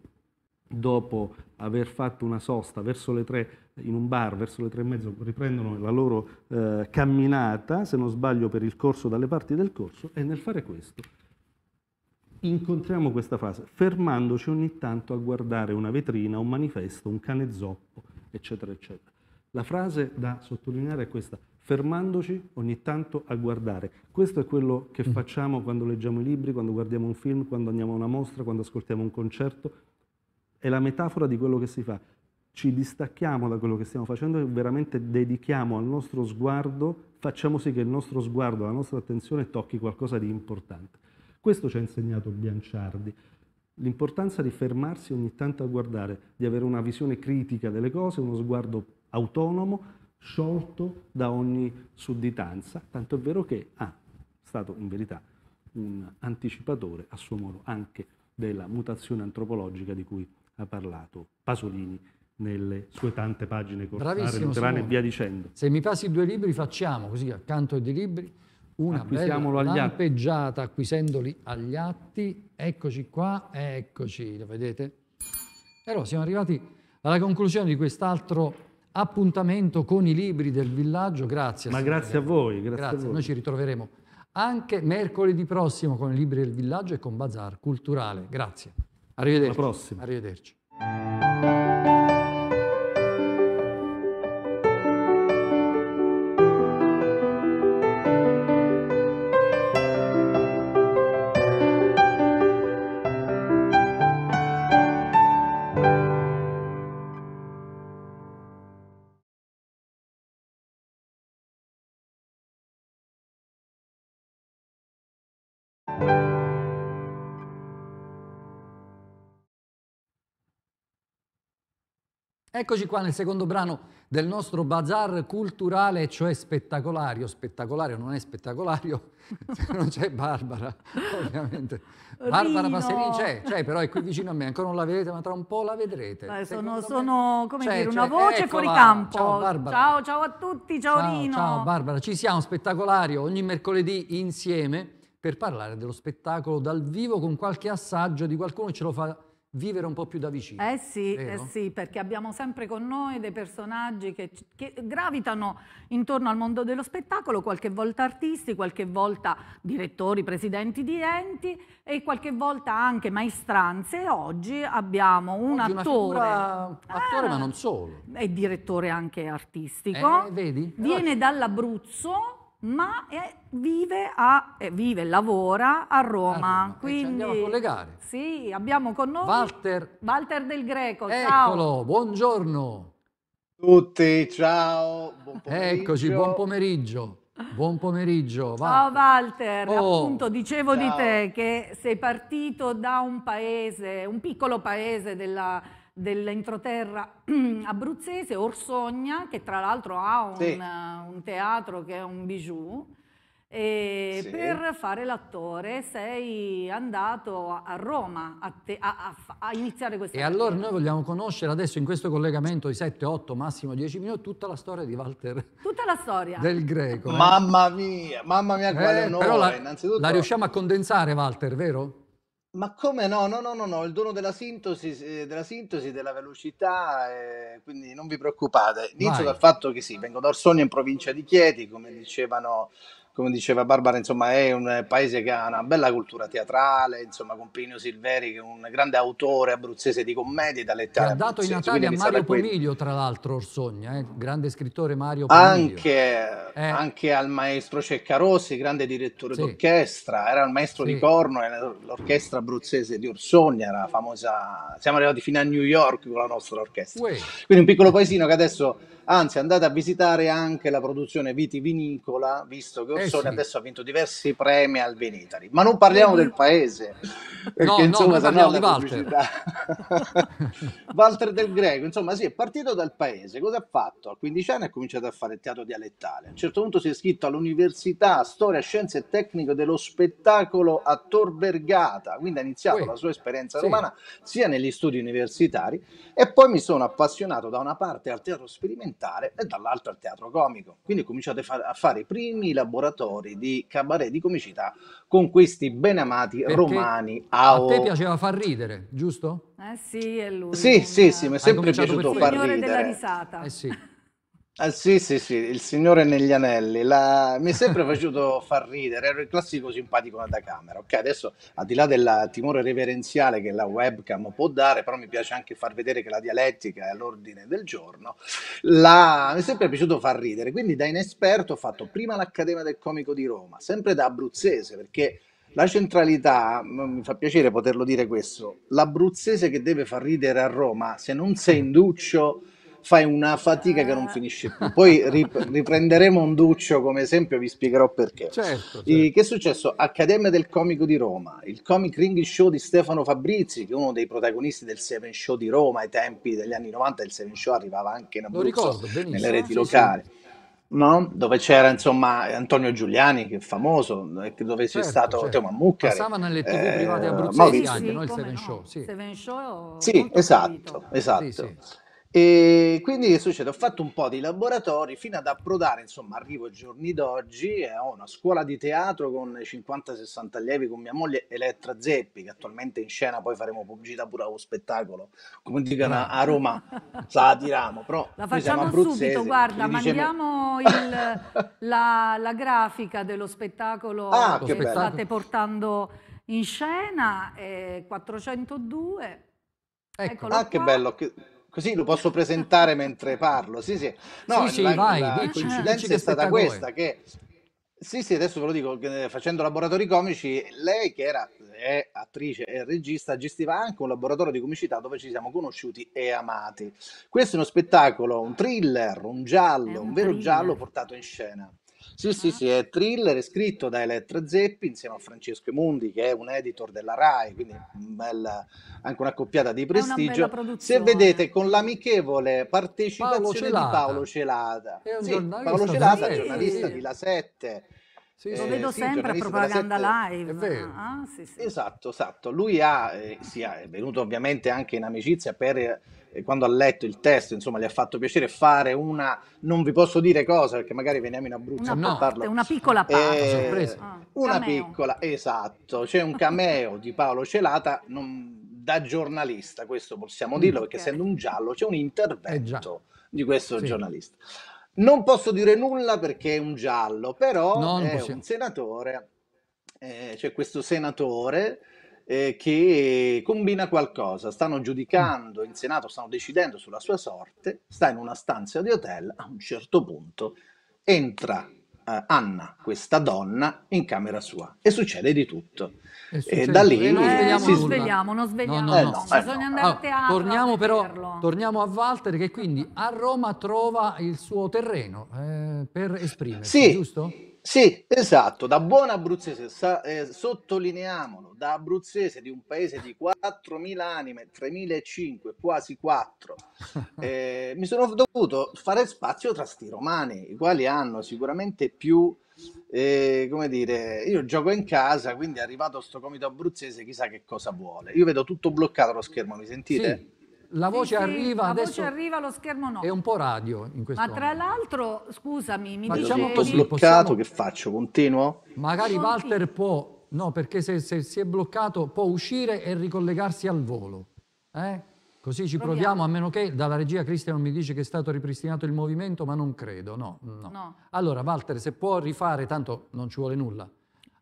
[SPEAKER 2] dopo aver fatto una sosta verso le tre in un bar, verso le tre e mezzo riprendono la loro eh, camminata, se non sbaglio per il corso dalle parti del corso e nel fare questo incontriamo questa frase, fermandoci ogni tanto a guardare una vetrina, un manifesto, un cane zoppo, eccetera, eccetera. La frase da sottolineare è questa, fermandoci ogni tanto a guardare. Questo è quello che mm. facciamo quando leggiamo i libri, quando guardiamo un film, quando andiamo a una mostra, quando ascoltiamo un concerto. È la metafora di quello che si fa. Ci distacchiamo da quello che stiamo facendo e veramente dedichiamo al nostro sguardo, facciamo sì che il nostro sguardo, la nostra attenzione tocchi qualcosa di importante. Questo ci ha insegnato Bianciardi, l'importanza di fermarsi ogni tanto a guardare, di avere una visione critica delle cose, uno sguardo autonomo, sciolto da ogni sudditanza, tanto è vero che ha ah, stato in verità un anticipatore a suo modo anche della mutazione antropologica di cui ha parlato Pasolini nelle sue tante pagine corte luterane e via dicendo. Se
[SPEAKER 1] mi passi due libri facciamo così accanto ai due libri una ah, lampeggiata acquisendoli agli atti, eccoci qua, eccoci, lo vedete? E allora siamo arrivati alla conclusione di quest'altro appuntamento con i libri del villaggio, grazie. Ma grazie a voi, grazie, grazie. a voi. Noi ci ritroveremo anche mercoledì prossimo con i libri del villaggio e con Bazar Culturale. Grazie. Arrivederci. Alla prossima. Arrivederci. Eccoci qua nel secondo brano del nostro bazar culturale, cioè spettacolario. Spettacolario non è spettacolario se non c'è Barbara, ovviamente. Barbara Rino. Passerini c'è, c'è, però è qui vicino a me, ancora non la vedete, ma tra un po' la vedrete. Dai,
[SPEAKER 4] sono, sono, come c'è, dire, c'è, una voce eccola. fuori campo. Ciao Barbara. Ciao, ciao a tutti, ciao, ciao Rino. Ciao
[SPEAKER 1] Barbara, ci siamo, spettacolario, ogni mercoledì insieme per parlare dello spettacolo dal vivo con qualche assaggio di qualcuno che ce lo fa vivere un po' più da vicino.
[SPEAKER 4] Eh sì, eh sì perché abbiamo sempre con noi dei personaggi che, che, gravitano intorno al mondo dello spettacolo, qualche volta artisti, qualche volta direttori, presidenti di enti e qualche volta anche maestranze. Oggi abbiamo un Oggi attore. attore, eh, ma ah, non solo. E direttore anche artistico. Eh, vedi? Viene dall'Abruzzo ma è, vive, a, eh, vive, lavora a Roma. A Roma. Eh, quindi, ci andiamo a collegare. Sì, abbiamo con noi Walter, Walter del Greco. Eccolo, ciao.
[SPEAKER 1] buongiorno. Tutti, ciao, buon Eccoci, buon pomeriggio. Buon pomeriggio. Walter. Ciao
[SPEAKER 4] Walter, oh, appunto dicevo ciao. di te che sei partito da un paese, un piccolo paese della dell'entroterra abruzzese, Orsogna, che tra l'altro ha un, sì. un teatro che è un bijou, sì. per fare l'attore sei andato a Roma a, te, a, a, a iniziare questa E allora noi
[SPEAKER 1] vogliamo conoscere adesso in questo collegamento di 7, 8, massimo 10 minuti tutta la storia di Walter.
[SPEAKER 4] Tutta la storia.
[SPEAKER 1] Del greco. Mamma eh? mia, mamma mia, quale eh, onore. La, innanzitutto... la riusciamo a condensare Walter, vero?
[SPEAKER 5] Ma come no? No, no, no, no, il dono della sintesi, eh, della, sintesi della velocità, eh, quindi non vi preoccupate. Inizio Vai. dal fatto che sì, vengo da Orsogna in provincia di Chieti, come dicevano come diceva Barbara, insomma, è un paese che ha una bella cultura teatrale, insomma, con Pino Silveri, che è un grande autore abruzzese di commedie da letteratura. Ha dato in Natale a Mario
[SPEAKER 1] Pomiglio, tra l'altro, Orsogna, eh? grande scrittore Mario Pomiglio.
[SPEAKER 5] Anche, eh. anche al maestro Ceccarossi, grande direttore sì. d'orchestra, era il maestro sì. di corno, l'orchestra abruzzese di Orsogna, era famosa, siamo arrivati fino a New York con la nostra orchestra. Uè. Quindi un piccolo paesino che adesso Anzi, andate a visitare anche la produzione vitivinicola, visto che Orsone eh sì. adesso ha vinto diversi premi al Venitari. Ma non parliamo del paese, perché no, insomma, no, parliamo di Walter. Walter del Greco, insomma, sì, è partito dal paese. Cosa ha fatto? A 15 anni ha cominciato a fare teatro dialettale. A un certo punto si è iscritto all'Università Storia, Scienze e Tecnico dello Spettacolo a Tor Vergata, quindi ha iniziato Ui. la sua esperienza sì. romana sia negli studi universitari e poi mi sono appassionato da una parte al teatro sperimentale parlamentare e dall'altro al teatro comico. Quindi cominciate cominciato a fare i primi laboratori di cabaret di comicità con questi benamati Perché romani. Ao... A te
[SPEAKER 1] piaceva far ridere, giusto?
[SPEAKER 4] Eh sì, è lui. Sì, sì, sì, mi è sempre piaciuto
[SPEAKER 5] far ridere. Il Della
[SPEAKER 4] risata. Eh sì.
[SPEAKER 5] Ah, sì, sì, sì, il Signore negli Anelli. La- Mi è sempre piaciuto far ridere, ero il classico simpatico da camera. Ok, adesso al di là del timore reverenziale che la webcam può dare, però mi piace anche far vedere che la dialettica è all'ordine del giorno. La- Mi è sempre piaciuto far ridere, quindi da inesperto ho fatto prima l'Accademia del Comico di Roma, sempre da abruzzese, perché la centralità, mi fa piacere poterlo dire questo, l'abruzzese che deve far ridere a Roma, se non sei induccio fai una fatica che non ah. finisce più. Poi rip- riprenderemo un duccio come esempio, e vi spiegherò perché. Certo, certo. E, che è successo? Accademia del Comico di Roma, il Comic Ring Show di Stefano Fabrizi, che è uno dei protagonisti del Seven Show di Roma ai tempi degli anni 90, il Seven Show arrivava anche in Abruzzo, ricordo, nelle reti locali. Sì, sì. No? dove c'era insomma Antonio Giuliani che è famoso, dove c'è certo, stato certo. Teo Mammucca. Passavano nelle tv eh, private abruzzesi sì, anche, sì, no? il Seven no. Show. Sì, Seven
[SPEAKER 2] Show
[SPEAKER 5] sì esatto, esatto. Sì, e quindi che succede? Ho fatto un po' di laboratori fino ad approdare, insomma, arrivo ai giorni d'oggi, eh, ho una scuola di teatro con 50-60 allievi con mia moglie Elettra Zeppi, che attualmente è in scena poi faremo pubblicità pure allo spettacolo, come dicono a eh. Roma, la tiriamo, però la facciamo subito, guarda, diciamo mandiamo
[SPEAKER 4] diciamo... il, la, la, grafica dello spettacolo ah, che, che state portando in scena, eh, 402. Ecco.
[SPEAKER 5] Eccolo ah, qua. che bello! Che... Così lo posso presentare mentre parlo. Sì, sì. No, sì, la, vai, la dici, coincidenza dici è stata questa voi. che sì, sì, adesso ve lo dico, eh, facendo laboratori comici, lei che era, è attrice e regista, gestiva anche un laboratorio di comicità dove ci siamo conosciuti e amati. Questo è uno spettacolo, un thriller, un giallo, un, un, vero thriller. giallo portato in scena. Sì, sì, sì, è thriller è scritto da Elettra Zeppi insieme a Francesco Mundi, che è un editor della RAI, quindi bella, anche una coppiata di prestigio. Se vedete con l'amichevole partecipazione di Paolo Celata, Sì, Paolo Celada, sì. giornalista di La Sette. Sì, lo vedo eh, sempre a propaganda
[SPEAKER 4] live. È vero. Ah, sì, sì.
[SPEAKER 5] Esatto, esatto. Lui ha, eh, sì, è venuto ovviamente anche in amicizia per quando ha letto il testo, insomma, gli ha fatto piacere fare una, non vi posso dire cosa, perché magari veniamo in Abruzzo una a parlare. Una piccola eh, parte, eh, sorpresa. una ah, cameo. piccola, esatto. C'è un cameo di Paolo Celata, non, da giornalista, questo possiamo mm, dirlo, perché essendo un giallo c'è un intervento eh, di questo sì. giornalista. Non posso dire nulla perché è un giallo, però no, è possiamo. un senatore, eh, c'è questo senatore eh, che combina qualcosa. Stanno giudicando in Senato, stanno decidendo sulla sua sorte, sta in una stanza di hotel, a un certo punto entra eh, Anna, questa donna, in camera sua e succede di tutto. E, e da lì non eh, svegliamo,
[SPEAKER 4] si... non svegliamo, non svegliamo, no, eh, no, no, bisogna ecco. andare allora, a torniamo però
[SPEAKER 1] torniamo a Walter che quindi a Roma trova il
[SPEAKER 5] suo terreno
[SPEAKER 1] eh, per esprimersi, sì. giusto?
[SPEAKER 5] Sì, esatto, da buona abruzzese, sa- eh, sottolineiamolo, da abruzzese di un paese di 4.000 anime, 3.500, quasi 4, eh, mi sono dovuto fare spazio tra sti romani, i quali hanno sicuramente più, eh, come dire, io gioco in casa, quindi è arrivato sto comito abruzzese, chissà che cosa vuole. Io vedo tutto bloccato lo schermo, mi sentite? Sì la
[SPEAKER 1] voce sì, arriva la adesso. La voce
[SPEAKER 4] arriva, lo schermo no. È un
[SPEAKER 5] po' radio in
[SPEAKER 1] questo momento. Ma momento.
[SPEAKER 4] tra l'altro, scusami, mi Facciamo dicevi... Diciamo così, bloccato, possiamo... che
[SPEAKER 5] faccio? Continuo?
[SPEAKER 4] Magari Conti. Walter può...
[SPEAKER 1] No, perché se, se, si è bloccato può uscire e ricollegarsi al volo. Eh? Così ci proviamo. proviamo. a meno che dalla regia Cristian mi dice che è stato ripristinato il movimento, ma non credo, no, no. no. Allora, Walter, se può rifare, tanto non ci vuole nulla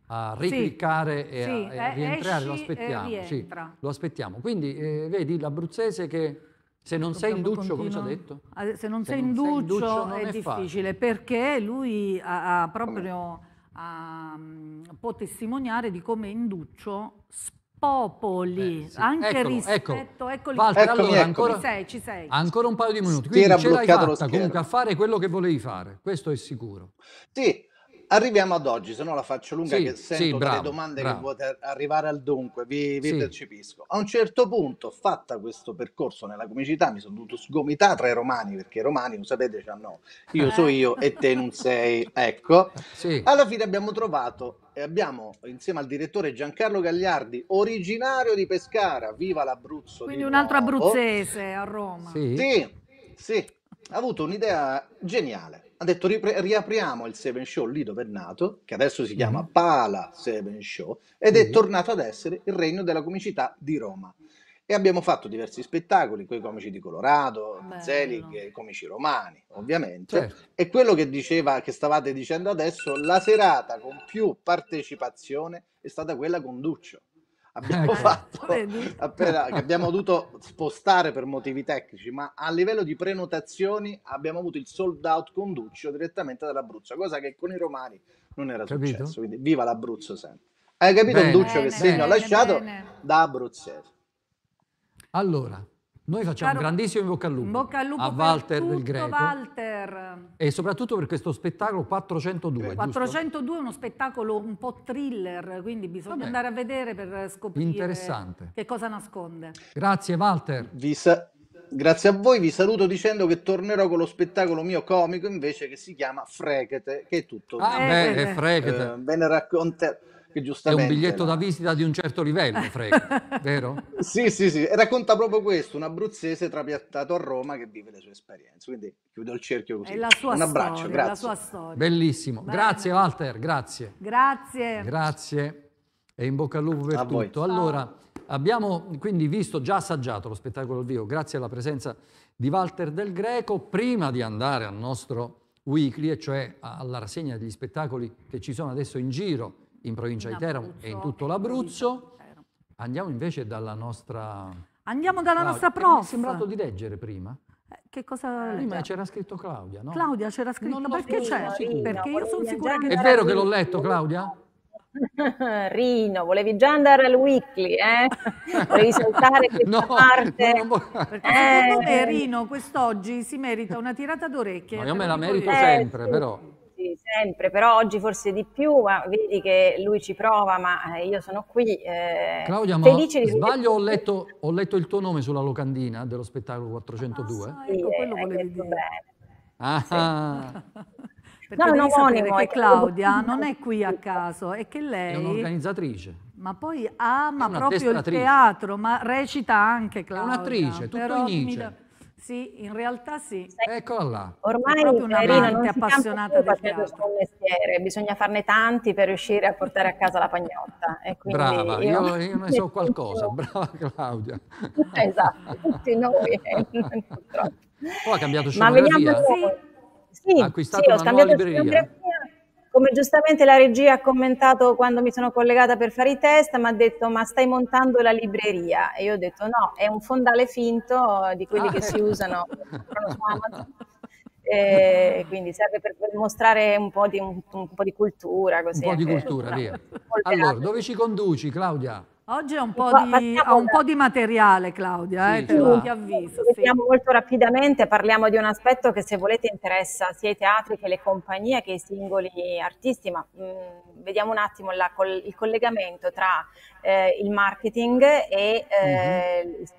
[SPEAKER 1] a ricliccare sì, e, sì, a, a eh, rientrare, lo aspettiamo. Sì, lo aspettiamo. Quindi eh, vedi l'abruzzese che se non sei induccio, come ci ha detto?
[SPEAKER 4] Ah, se non se sei induccio è, è, difficile facile. perché lui ha, ha proprio ha, mm, può testimoniare di come induccio popoli, eh, sì. anche eccolo, ecco.
[SPEAKER 1] rispetto, ecco. Walter, eccomi, allora, eccomi. Ancora, ci sei, ci sei. ancora un paio di minuti, quindi ce l'hai fatta comunque a fare quello che volevi fare, questo è sicuro.
[SPEAKER 5] Sì, arriviamo ad oggi, se no la faccio lunga
[SPEAKER 1] sì, che sento sì, bravo, domande bravo. che
[SPEAKER 5] vuote arrivare al dunque, vi, vi sì. percepisco. A un certo punto, fatta questo percorso nella comicità, mi sono dovuto sgomitare tra i romani, perché i romani, lo sapete, cioè no, io so io e te non sei, ecco. Sì. Alla fine abbiamo trovato e abbiamo insieme al direttore Giancarlo Gagliardi, originario di Pescara, viva l'Abruzzo. Quindi un altro abruzzese
[SPEAKER 4] a Roma. Sì, sì,
[SPEAKER 5] sì. ha avuto un'idea geniale ha detto ripre- riapriamo il Seven Show lì dove è nato, che adesso si chiama mm-hmm. Pala Seven Show, ed mm-hmm. è tornato ad essere il regno della comicità di Roma. E abbiamo fatto diversi spettacoli con i comici di Colorado, Zelig, comici romani, ovviamente. Certo. E quello che diceva, che stavate dicendo adesso, la serata con più partecipazione è stata quella con Duccio abbiamo eh, fatto appena, che abbiamo dovuto spostare per motivi tecnici, ma a livello di prenotazioni abbiamo avuto il sold out conduccio direttamente dall'Abruzzo, cosa che con i romani non era capito? successo. Quindi viva l'Abruzzo sempre. Hai capito bene, Conduccio bene, che segno ha lasciato da Abruzzese?
[SPEAKER 1] Allora, noi facciamo Caro, un grandissimo in bocca al lupo, bocca al lupo a Walter del Greco.
[SPEAKER 4] Walter.
[SPEAKER 1] E soprattutto per questo spettacolo 402. 402
[SPEAKER 4] giusto? è uno spettacolo un po' thriller, quindi bisogna Vabbè. andare a vedere per scoprire che cosa nasconde.
[SPEAKER 5] Grazie Walter. Visa grazie a voi, vi saluto dicendo che tornerò con lo spettacolo mio comico invece che si chiama Frechete, che è tutto. Ah, beh, è Frechete. Eh, ve ne racconterò che giustamente... È un biglietto da
[SPEAKER 1] visita di un certo livello, Frega, vero?
[SPEAKER 5] Sì, sì, sì, e racconta proprio questo, un abruzzese trapiantato a Roma che vive le sue esperienze, quindi chiudo il cerchio così. È la
[SPEAKER 1] sua un abbraccio, storia, grazie. la sua storia. Bellissimo, Bene. grazie Walter, grazie.
[SPEAKER 4] Grazie.
[SPEAKER 1] Grazie e in bocca al lupo per a tutto. Voi. Allora, abbiamo quindi visto, già assaggiato lo spettacolo al vivo, grazie alla presenza di Walter Del Greco, prima di andare al nostro weekly, e cioè alla rassegna degli spettacoli che ci sono adesso in giro in provincia in di Teramo e in tutto l'Abruzzo. Andiamo invece dalla nostra...
[SPEAKER 4] Andiamo dalla Claudia. nostra prof. Mi è sembrato
[SPEAKER 1] di leggere prima.
[SPEAKER 4] Eh, che cosa eh, Prima c'era scritto Claudia, no? Claudia c'era scritto, non perché c'è? Perché io sono sicura che... È vero che l'ho letto, Claudia?
[SPEAKER 6] Rino, volevi già andare al weekly, eh? Volevi saltare questa no, parte. No, no, perché secondo eh, me Rino
[SPEAKER 4] quest'oggi si merita una tirata d'orecchie. Ma io me la
[SPEAKER 1] merito sempre, eh, sì. però
[SPEAKER 6] sì, sempre, però oggi forse di più, ma vedi che lui ci prova, ma eh, io sono qui. Eh, Claudia, ma felice di sbaglio, ho letto,
[SPEAKER 1] ho letto, il tuo nome sulla locandina dello spettacolo 402. Ah,
[SPEAKER 6] ecco, sì, quello volevi dire.
[SPEAKER 1] Ah. Sì. Ecco,
[SPEAKER 4] eh, ah. no, un omonimo. Che Claudia non è qui a caso, è che lei... È un'organizzatrice. Ma poi ama proprio il teatro, ma recita anche
[SPEAKER 6] Claudia. È un'attrice, tutto in Nietzsche. Sì, in realtà sì. Eccola è Ormai Pierino non si appassionata più facendo il suo mestiere, bisogna farne tanti per riuscire a portare a casa la pagnotta. Brava, io, io, io ne so qualcosa,
[SPEAKER 1] brava Claudia.
[SPEAKER 6] esatto, tutti noi purtroppo.
[SPEAKER 1] Poi ha cambiato scenografia. Ma vediamo
[SPEAKER 6] sì, sì, ha acquistato sì, ho una nuova libreria come giustamente la regia ha commentato quando mi sono collegata per fare i test, mi ha detto ma stai montando la libreria? E io ho detto no, è un fondale finto eh, di quelli ah. che si usano eh, quindi serve per mostrare un po' di, un, un po di cultura. Così, un po' di cultura, via. Allora,
[SPEAKER 1] dove ci conduci Claudia?
[SPEAKER 6] Oggi è un po', di, ha un po' di materiale Claudia, sì, eh, però, ti avviso. Vediamo sì. molto rapidamente, parliamo di un aspetto che se volete interessa sia i teatri che le compagnie che i singoli artisti, ma mh, mm, vediamo un attimo la, col, il collegamento tra eh, il marketing e eh, mm-hmm. il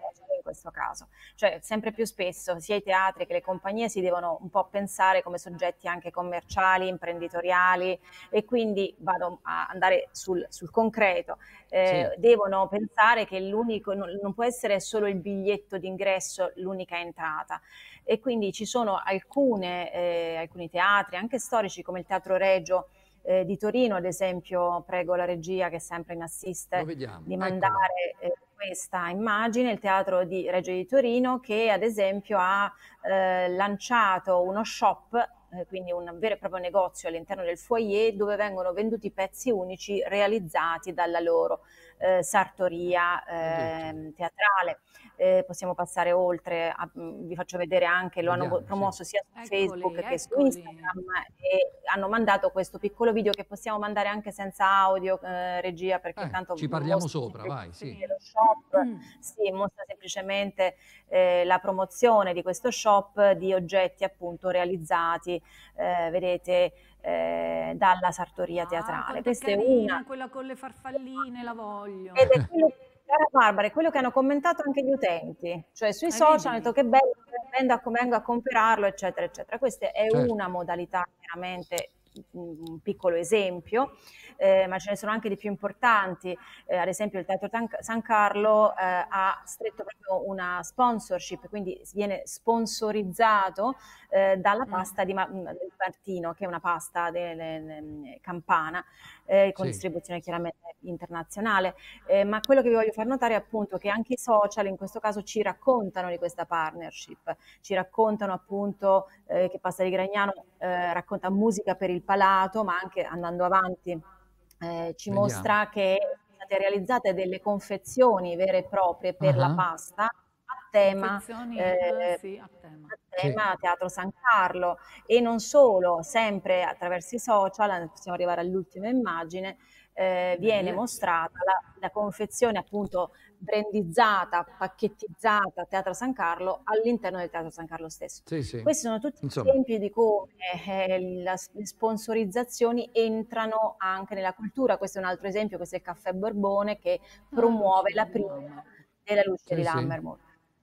[SPEAKER 6] questo caso. Cioè, sempre più spesso sia i teatri che le compagnie si devono un po' pensare come soggetti anche commerciali, imprenditoriali e quindi vado a andare sul, sul concreto. Eh, sì. Devono pensare che l'unico, non, non può essere solo il biglietto d'ingresso l'unica entrata e quindi ci sono alcune, eh, alcuni teatri, anche storici come il Teatro Regio, eh, di Torino, ad esempio, prego la regia che sempre mi assiste di mandare eh, questa immagine il Teatro di Reggio di Torino che ad esempio ha eh, lanciato uno shop eh, quindi un vero e proprio negozio all'interno del foyer dove vengono venduti pezzi unici realizzati dalla loro eh, sartoria ehm, teatrale. Eh, possiamo passare oltre, a, mm, vi faccio vedere anche, lo Andiamo, hanno promosso sì. sia su Facebook eccoli. che su Instagram e hanno mandato questo piccolo video che possiamo mandare anche senza audio, eh, regia, perché tanto... Ci parliamo sopra, vai, sì. Lo shop, mm. sì, mostra semplicemente la promozione di questo shop di oggetti appunto realizzati eh, vedete eh, dalla sartoria ah, teatrale. Ah, Questa è una. Quella
[SPEAKER 4] con le farfalline, la voglio.
[SPEAKER 6] Ed è quello Cara Barbara, è quello che hanno commentato anche gli utenti, cioè sui ah, social hanno detto che bello, vengo a, vengo a comprarlo, eccetera, eccetera. Questa è certo. una modalità chiaramente un piccolo esempio, eh, ma ce ne sono anche di più importanti. Eh, ad esempio il Teatro San Carlo eh, ha stretto proprio una sponsorship, quindi viene sponsorizzato eh, dalla mm. pasta di Ma- mm, del Martino, che è una pasta delle, campana, eh, con sì. distribuzione chiaramente internazionale. Eh, ma quello che vi voglio far notare è appunto che anche i social in questo caso ci raccontano di questa partnership, ci raccontano appunto che Pasta di Gragnano racconta musica per il palato, ma anche andando avanti eh, ci Vediamo. mostra che sono state realizzate delle confezioni vere e proprie per uh-huh. la pasta a tema, eh, eh, sì, a tema.
[SPEAKER 4] A tema
[SPEAKER 6] sì. Teatro San Carlo e non solo, sempre attraverso i social, possiamo arrivare all'ultima immagine, eh, viene mostrata la, la, confezione appunto brandizzata, pacchettizzata Teatro San Carlo all'interno del Teatro San Carlo stesso. Sì, sì. Questi sono tutti Insomma. esempi di come eh, la, le sponsorizzazioni entrano anche nella cultura. Questo è un altro esempio, questo è il Caffè Borbone che ah, promuove la prima della luce sì, di Lammermoor.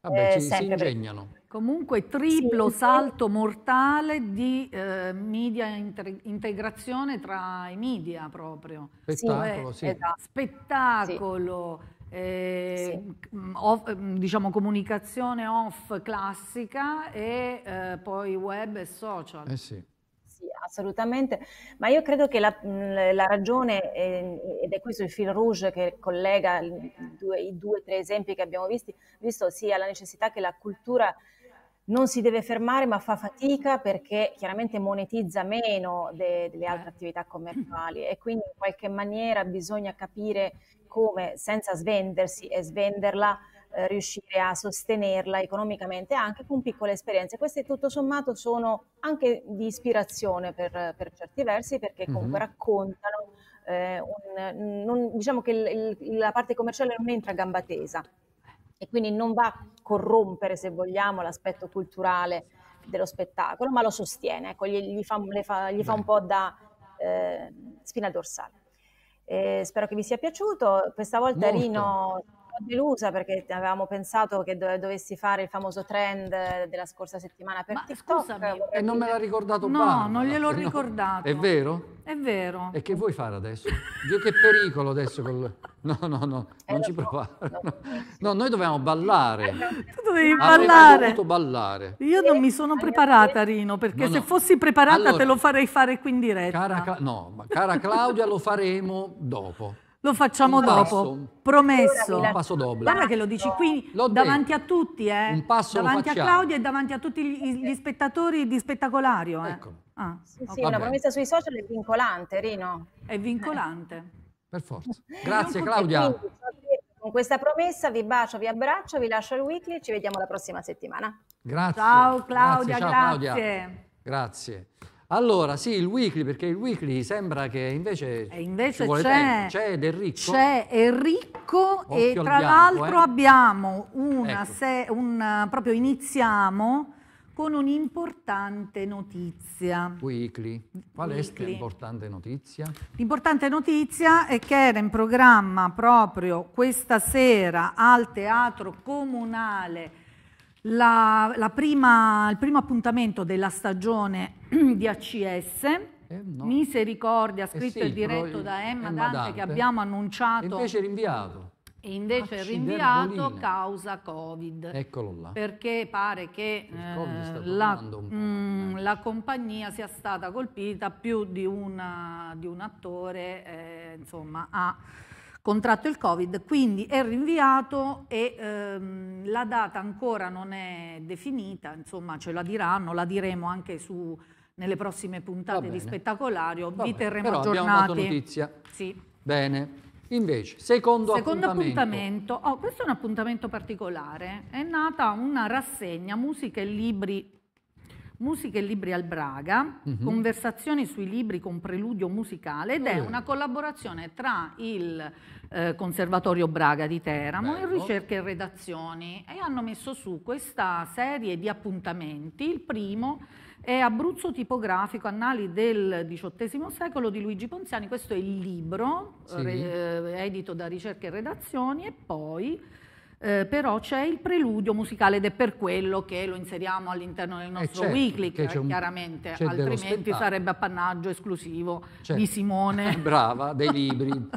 [SPEAKER 6] Vabbè, eh, ci si ingegnano. Comunque triplo sì, salto
[SPEAKER 4] mortale di eh, media integrazione tra i media proprio. Spettacolo, sì. Eh, esatto. Spettacolo, eh, off, diciamo
[SPEAKER 6] comunicazione off classica e eh, poi web e social. Eh sì assolutamente, ma io credo che la, la ragione, eh, ed è questo il fil rouge che collega due, i due o tre esempi che abbiamo visti, visto sia la necessità che la cultura non si deve fermare ma fa fatica perché chiaramente monetizza meno de, delle altre certo. attività commerciali e quindi in qualche maniera bisogna capire come senza svendersi e svenderla eh, riuscire a sostenerla economicamente anche con piccole esperienze. Queste tutto sommato sono anche di ispirazione per, per certi versi perché comunque mm-hmm. raccontano, eh, un, non, diciamo che il, il, la parte commerciale non entra a gamba tesa e quindi non va a corrompere se vogliamo l'aspetto culturale dello spettacolo, ma lo sostiene, ecco, gli, gli, fa, fa, gli fa, un po' da eh, spina dorsale. Eh, spero che vi sia piaciuto. Questa volta Molto. Rino po' delusa perché avevamo pensato che do dovessi fare il famoso trend della scorsa settimana per Ma TikTok. Scusami, e non me l'ha ricordato No, Barbara. non gliel'ho no. ricordato.
[SPEAKER 4] È
[SPEAKER 1] vero?
[SPEAKER 6] È vero.
[SPEAKER 1] E che vuoi fare adesso? Dio che pericolo
[SPEAKER 4] adesso col... No, no, no, eh, ci provare.
[SPEAKER 1] No. noi dovevamo ballare.
[SPEAKER 4] Tu dovevi ballare. dovuto
[SPEAKER 1] ballare.
[SPEAKER 4] Io non mi sono preparata, Rino, perché no, se fossi preparata allora, te lo farei fare qui in diretta. Cara, no, ma cara Claudia lo faremo dopo. Lo facciamo un dopo, passo. promesso. Un passo doble. Guarda che lo dici qui davanti a tutti, eh? Un passo davanti a Claudia e davanti a tutti gli, gli spettatori di spettacolario. Eh? Ecco.
[SPEAKER 6] Ah, sì, okay. sì, una promessa sui social è vincolante, Rino. È vincolante.
[SPEAKER 4] Per
[SPEAKER 1] forza. Grazie Claudia.
[SPEAKER 6] con questa promessa vi bacio, vi abbraccio, vi lascio al weekly e ci vediamo la prossima settimana.
[SPEAKER 1] Grazie. Ciao Claudia, grazie. Ciao, grazie. Claudia. grazie. Allora, sì, il weekly, perché il weekly sembra che invece, e
[SPEAKER 6] invece c'è, c'è
[SPEAKER 1] ed è ricco. C'è,
[SPEAKER 4] è ricco Occhio e tra l'altro eh. abbiamo una, ecco. se, un, proprio iniziamo con un'importante notizia.
[SPEAKER 1] Weekly, qual weekly. è l'importante notizia?
[SPEAKER 4] L'importante notizia è che era in programma proprio questa sera al Teatro Comunale la, la prima, il primo appuntamento della stagione di ACS. Eh, no. Misericordia, eh scritto eh sì, e diretto da Emma, Emma Dante, Dante, che abbiamo annunciato. Invece rinviato. E invece rinviato causa Covid. Eccolo là. Perché pare che eh, la, mh, mm, eh. la, compagnia sia stata colpita più di, una, di un attore, eh, insomma, ha contratto il Covid, quindi è rinviato e ehm, la data ancora non è definita, insomma ce la diranno, la diremo anche su, nelle prossime puntate di Spettacolario, Va vi bene. terremo Però aggiornati. abbiamo dato notizia. Sì.
[SPEAKER 1] Bene.
[SPEAKER 4] Invece, secondo,
[SPEAKER 1] secondo appuntamento.
[SPEAKER 4] appuntamento oh, questo è un appuntamento particolare, è nata una rassegna Musica e Libri Musica e libri al Braga, uh mhm. -huh. conversazioni sui libri con preludio musicale ed è oh. una collaborazione tra il eh, Conservatorio Braga di Teramo Bello. in ricerca e redazioni e hanno messo su questa serie di appuntamenti. Il primo è Abruzzo tipografico, Annali del XVIII secolo di Luigi Ponziani, questo è il libro sì. re, eh, edito da Ricerca e Redazioni e poi eh, però c'è il preludio musicale ed è per quello che lo inseriamo all'interno del eh, nostro certo, weekly, un, chiaramente, altrimenti sarebbe appannaggio esclusivo certo. di Simone. Brava, dei libri.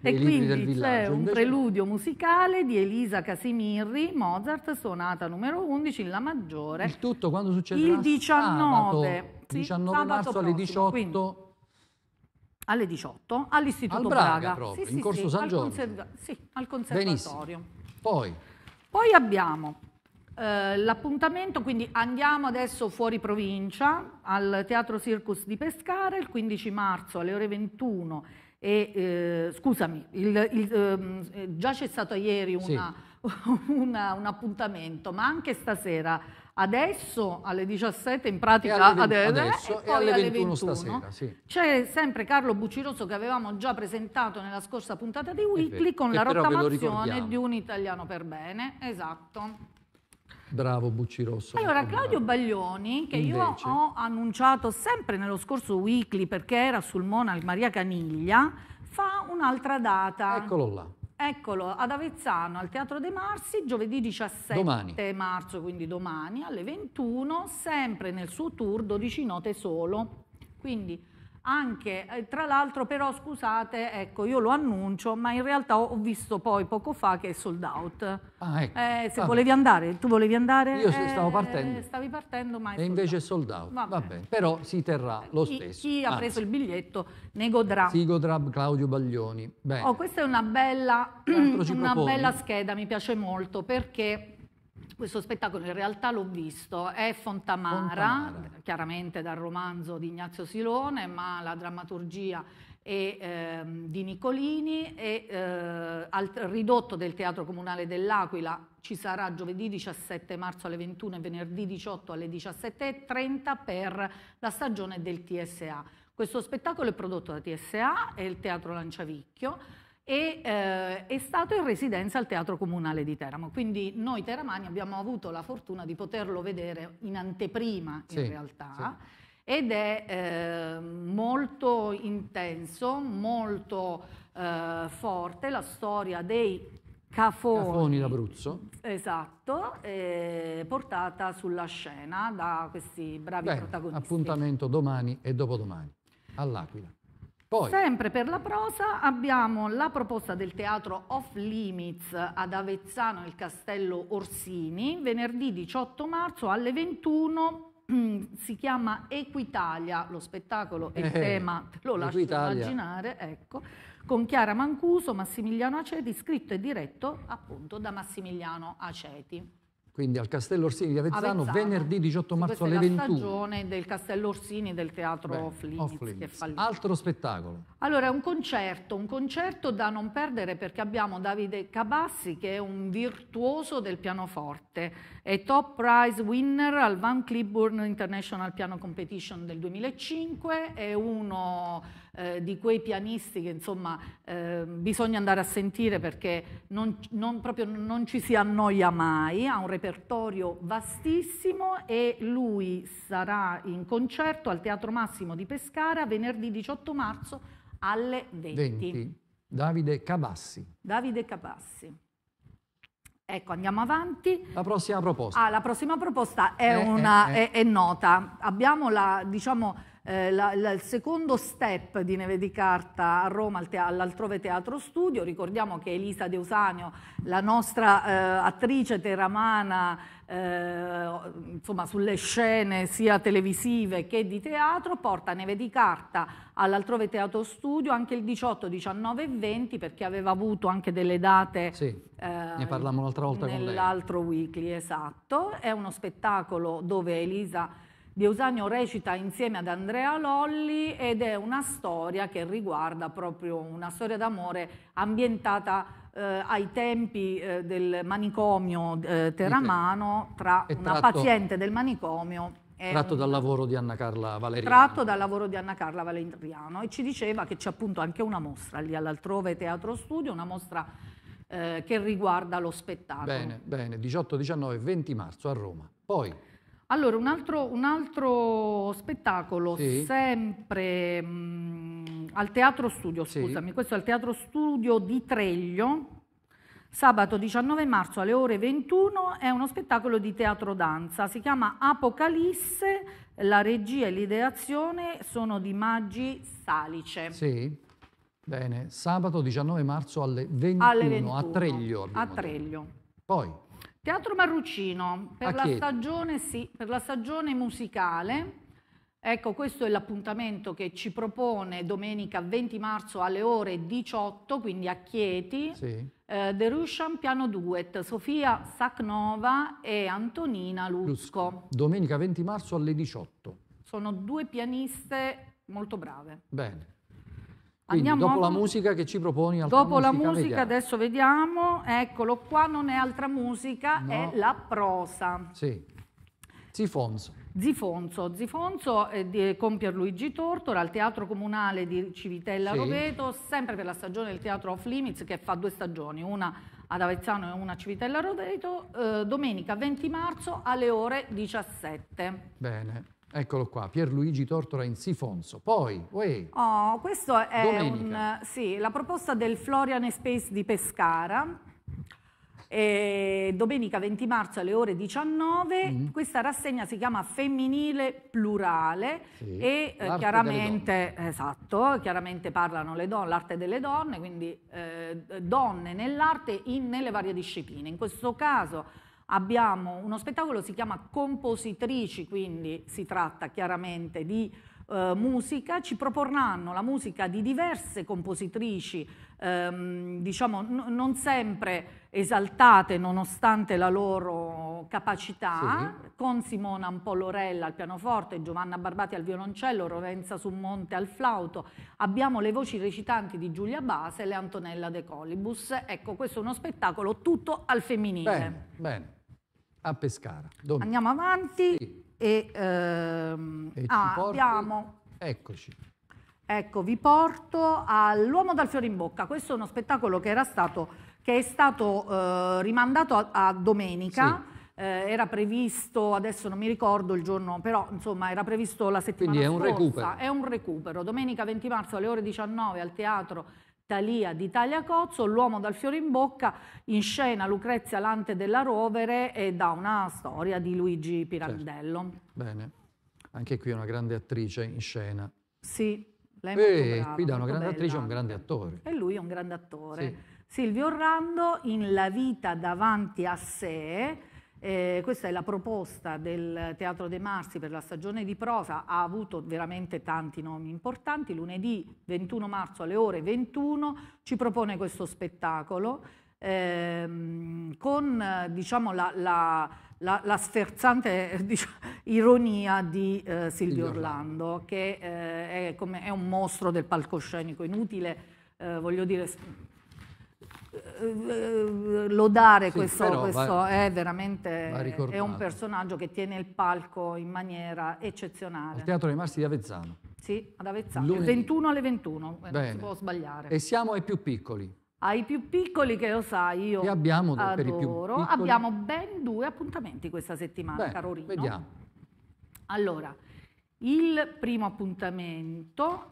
[SPEAKER 4] dei e libri quindi c'è un Invece... preludio musicale di Elisa Casimirri, Mozart, sonata numero 11, la maggiore. Il
[SPEAKER 1] tutto quando succede? Il 19, sabato, sì, 19 marzo prossimo, alle 18.
[SPEAKER 4] Quindi, alle 18 all'Istituto al Braga, Braga. Proprio, sì, in sì, Corso San Giorgio. Al sì, al conservatorio. Benissimo. Poi, Poi abbiamo eh, l'appuntamento, quindi andiamo adesso fuori provincia al Teatro Circus di Pescara il 15 marzo alle ore 21. E, eh, scusami, il, il, eh, già c'è stato ieri una, sì. una, un appuntamento, ma anche stasera adesso alle 17 in pratica eh, e alle, 20, adesso, e, e alle 21, 21, stasera sì. c'è sempre Carlo Bucciroso che avevamo già presentato nella scorsa puntata di Weekly con e la rottamazione di un italiano per bene esatto
[SPEAKER 1] Bravo Buccirosso. Allora, Claudio
[SPEAKER 4] Baglioni, che Invece. io ho annunciato sempre nello scorso weekly perché era sul Monal Maria Caniglia, fa un'altra data. Eccolo là. Eccolo, ad Avezzano, al Teatro dei Marsi, giovedì 17 domani. marzo, quindi domani, alle 21, sempre nel suo tour 12 note solo. Quindi anche, eh, tra l'altro però scusate, ecco io lo annuncio, ma in realtà ho visto poi poco fa che è sold out. Ah, ecco. eh, se ah, volevi andare, tu volevi andare? Io eh, stavo partendo. Stavi partendo, ma... è e invece è sold out. Va, Va bene. bene. però
[SPEAKER 1] si terrà lo chi, stesso. Chi Anzi. ha preso il
[SPEAKER 4] biglietto ne godrà. Si
[SPEAKER 1] godrà Claudio Baglioni. Bene. Oh,
[SPEAKER 4] questa è una bella, una bella scheda, mi piace molto perché questo spettacolo in realtà l'ho visto, è Fontamara, Fontamara, chiaramente dal romanzo di Ignazio Silone, ma la drammaturgia è eh, di Nicolini e eh, al ridotto del Teatro Comunale dell'Aquila ci sarà giovedì 17 marzo alle 21 e venerdì 18 alle 17.30 per la stagione del TSA. Questo spettacolo è prodotto da TSA e il Teatro Lanciavicchio e eh, è stato in residenza al Teatro Comunale di Teramo. Quindi noi teramani abbiamo avuto la fortuna di poterlo vedere in anteprima in realtà. Sì. Ed è eh, molto intenso, molto eh, forte la storia dei Cafoni, Cafoni
[SPEAKER 1] d'Abruzzo.
[SPEAKER 4] Esatto, eh, portata sulla scena da questi bravi Beh, protagonisti. Appuntamento
[SPEAKER 1] domani e dopodomani all'Aquila.
[SPEAKER 4] Poi. Sempre per la prosa abbiamo la proposta del teatro Off Limits ad Avezzano, il Castello Orsini, venerdì 18 marzo alle 21 si chiama Equitalia, lo spettacolo è il eh, tema, lo lascio Equitalia. immaginare, ecco, con Chiara Mancuso, Massimiliano Aceti, scritto e diretto appunto da Massimiliano Aceti.
[SPEAKER 1] Quindi al Castello Orsini di Avezzano, Avezzano. venerdì 18 marzo alle 21. Questa è la
[SPEAKER 4] stagione del Castello Orsini del Teatro Flinitz,
[SPEAKER 1] oh, Altro spettacolo.
[SPEAKER 4] Allora, è un concerto, un concerto da non perdere perché abbiamo Davide Cabassi che è un virtuoso del pianoforte, è top prize winner al Van Cliburn International Piano Competition del 2005, è uno eh, di quei pianisti che insomma eh, bisogna andare a sentire perché non, non, proprio non ci si annoia mai, ha un repertorio vastissimo e lui sarà in concerto al Teatro Massimo di Pescara venerdì 18 marzo alle 20. 20.
[SPEAKER 1] Davide Cabassi.
[SPEAKER 4] Davide Cabassi. Ecco, andiamo avanti. La
[SPEAKER 1] prossima proposta.
[SPEAKER 4] Ah, la prossima proposta è, eh, eh una, eh, eh. È, è nota. Abbiamo la, diciamo, eh, la, la, il secondo step di Neve di Carta a Roma al te, all'altrove Teatro Studio. Ricordiamo che Elisa Deusanio, la nostra eh, attrice teramana, eh, insomma, sulle scene sia televisive che di teatro, porta Neve di Carta all'altrove Teatro Studio anche il 18, 19 e 20 perché aveva avuto anche delle date. Sì, eh, ne parlavamo l'altra volta con lei. Nell'altro weekly, esatto. È uno spettacolo dove Elisa Biausagno recita insieme ad Andrea Lolli ed è una storia che riguarda proprio una storia d'amore ambientata eh, ai tempi eh, del manicomio eh, teramano tra tratto, una paziente del manicomio e tratto un, dal
[SPEAKER 1] lavoro di Anna Carla Valeriano. Tratto
[SPEAKER 4] dal lavoro di Anna Carla Valeriano e ci diceva che c'è appunto anche una mostra lì all'altrove Teatro Studio, una mostra eh, che riguarda lo spettacolo. Bene,
[SPEAKER 1] bene, 18, 19, 20 marzo a Roma. Poi
[SPEAKER 4] allora, un altro, un altro spettacolo, sì. sempre mh, mm, al Teatro Studio, scusami, sì. questo è il Teatro Studio di Treglio, sabato 19 marzo alle ore 21, è uno spettacolo di teatro danza, si chiama Apocalisse, la regia e l'ideazione sono di Maggi Salice.
[SPEAKER 1] Sì, bene, sabato 19 marzo alle 21, alle 21. a Treglio. A Treglio. Detto. Poi?
[SPEAKER 4] Teatro Marrucino, per la, stagione, sì, per la stagione musicale. Ecco, questo è l'appuntamento che ci propone domenica 20 marzo alle ore 18, quindi a Chieti. Sì. Eh, The Russian Piano Duet, Sofia Sacnova e Antonina Lusco. Lusco.
[SPEAKER 1] Domenica 20 marzo alle 18.
[SPEAKER 4] Sono due pianiste molto brave. Bene. Quindi Andiamo dopo a... la
[SPEAKER 1] musica che ci proponi Dopo musica, la musica vediamo. adesso
[SPEAKER 4] vediamo, eccolo qua, non è altra musica, no. è la prosa.
[SPEAKER 1] Sì, Zifonso.
[SPEAKER 4] Zifonzo, Zifonzo eh, compie Luigi Tortora al Teatro Comunale di Civitella sì. Roveto, sempre per la stagione del Teatro Off Limits che fa due stagioni, una ad Avezzano e una a Civitella Roveto, eh, domenica 20 marzo alle ore 17.
[SPEAKER 1] Bene. Eccolo qua, Pierluigi Tortora in Sifonso. Poi, uè,
[SPEAKER 4] oh, questa è un, sì, la proposta del Florian Space di Pescara. E domenica 20 marzo alle ore 19, mm. questa rassegna si chiama Femminile Plurale sì. e eh, chiaramente, esatto, chiaramente, parlano l'arte delle donne, quindi eh, donne nell'arte nelle varie discipline. In questo caso abbiamo uno spettacolo si chiama Compositrici, quindi si tratta chiaramente di eh, musica, ci proporranno la musica di diverse compositrici, ehm, diciamo n- non sempre esaltate nonostante la loro capacità, sì. con Simona Ampollorella al pianoforte, Giovanna Barbati al violoncello, Lorenza Summonte al flauto, abbiamo le voci recitanti di Giulia Base e le Antonella De Colibus. Ecco, questo è uno spettacolo tutto al femminile. Bene, bene a Pescara. Domenica. Andiamo avanti sì. e, ehm, e ah, abbiamo... Eccoci. Ecco, vi porto all'Uomo dal fiore in bocca. Questo è uno spettacolo che, stato, che è stato eh, rimandato a, a domenica. Sì. Eh, era previsto, adesso non mi ricordo il giorno, però insomma era previsto la settimana Quindi è scorsa. Recupero. È un recupero. Domenica 20 marzo alle ore 19 al teatro Thalia di Cozzo, l'uomo dal fiore in bocca, in scena Lucrezia Lante della Rovere e da una storia di Luigi Pirandello. Certo.
[SPEAKER 1] Bene, anche qui una grande attrice in scena.
[SPEAKER 4] Sì, lei è e eh, brava, qui da una grande bella. attrice a un
[SPEAKER 1] grande attore.
[SPEAKER 4] E lui è un grande attore. Sì. Silvio Orrando in La vita davanti a sé, eh, questa è la proposta del Teatro De Marsi per la stagione di prosa, ha avuto veramente tanti nomi importanti. Lunedì 21 marzo alle ore 21 ci propone questo spettacolo ehm, con diciamo, la, la, la, la, sferzante diciamo, ironia di eh, Silvio, Orlando, che eh, è, come, è, un mostro del palcoscenico inutile, eh, voglio dire eh, lodare sì, questo, questo va, è veramente è un personaggio che tiene il palco in maniera eccezionale. Al Teatro dei Massi di Avezzano. Sì, ad Avezzano, Lunedì. 21 alle 21, Bene. Eh, non si può sbagliare. E
[SPEAKER 1] siamo ai più piccoli.
[SPEAKER 4] Ai più piccoli che lo sai, io e abbiamo, adoro. abbiamo ben due appuntamenti questa settimana, Bene, Carolino. Vediamo. Allora, il primo appuntamento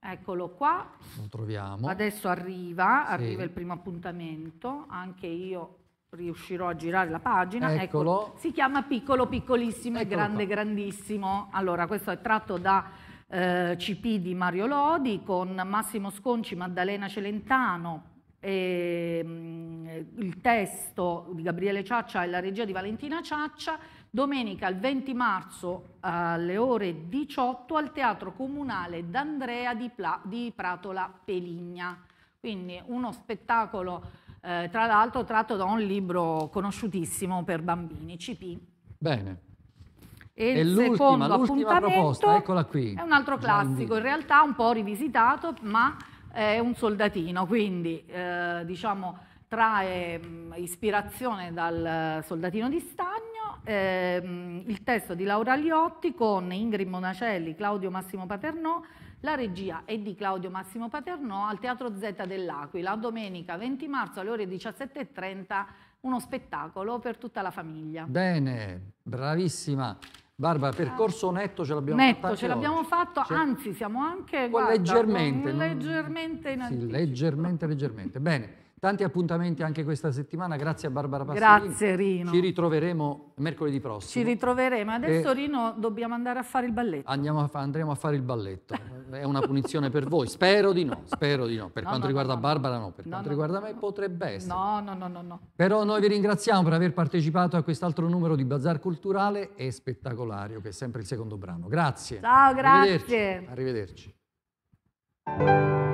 [SPEAKER 4] Eccolo qua. Lo troviamo. Adesso arriva, sì. arriva il primo appuntamento, anche io riuscirò a girare la pagina. Eccolo. Eccolo. Si chiama Piccolo, Piccolissimo Eccolo e Grande, qua. Grandissimo. Allora, questo è tratto da eh, CP di Mario Lodi con Massimo Sconci, Maddalena Celentano, e, ehm, mh, il testo di Gabriele Ciaccia e la regia di Valentina Ciaccia domenica il 20 marzo alle ore 18 al Teatro Comunale d'Andrea di, Pla, di Pratola Peligna. Quindi uno spettacolo, eh, tra l'altro, tratto da un libro conosciutissimo per bambini, CP. Bene. E, e il secondo appuntamento proposta, eccola qui. È un altro classico, in realtà un po' rivisitato, ma è un soldatino, quindi eh, diciamo trae mm, ispirazione dal Soldatino di Stagno, ehm, il testo di Laura Liotti con Ingrid Monacelli, Claudio Massimo Paternò, la regia è di Claudio Massimo Paternò al Teatro Z dell'Aquila, domenica 20 marzo alle ore 17.30, uno spettacolo per tutta la famiglia.
[SPEAKER 1] Bene, bravissima. Barbara, percorso ah. netto ce l'abbiamo fatto. Netto ce l'abbiamo
[SPEAKER 4] fatto, anzi siamo anche... Guarda, leggermente. Leggermente in anticipo. Sì,
[SPEAKER 1] leggermente, leggermente. Bene. Tanti appuntamenti anche questa settimana, grazie a Barbara Passerini. Grazie Rino. Ci ritroveremo mercoledì prossimo. Ci
[SPEAKER 4] ritroveremo, adesso e... Rino dobbiamo andare a fare il
[SPEAKER 1] balletto. A fa... andremo a fare il balletto, è una punizione per voi, spero di no, spero di no. Per no, quanto no, riguarda no, Barbara no, per quanto riguarda me potrebbe essere. No, no, no, no, Però noi vi ringraziamo per aver partecipato a quest'altro numero di Bazar Culturale e Spettacolario, che è sempre il secondo brano. Grazie. Ciao, grazie. Arrivederci. Arrivederci.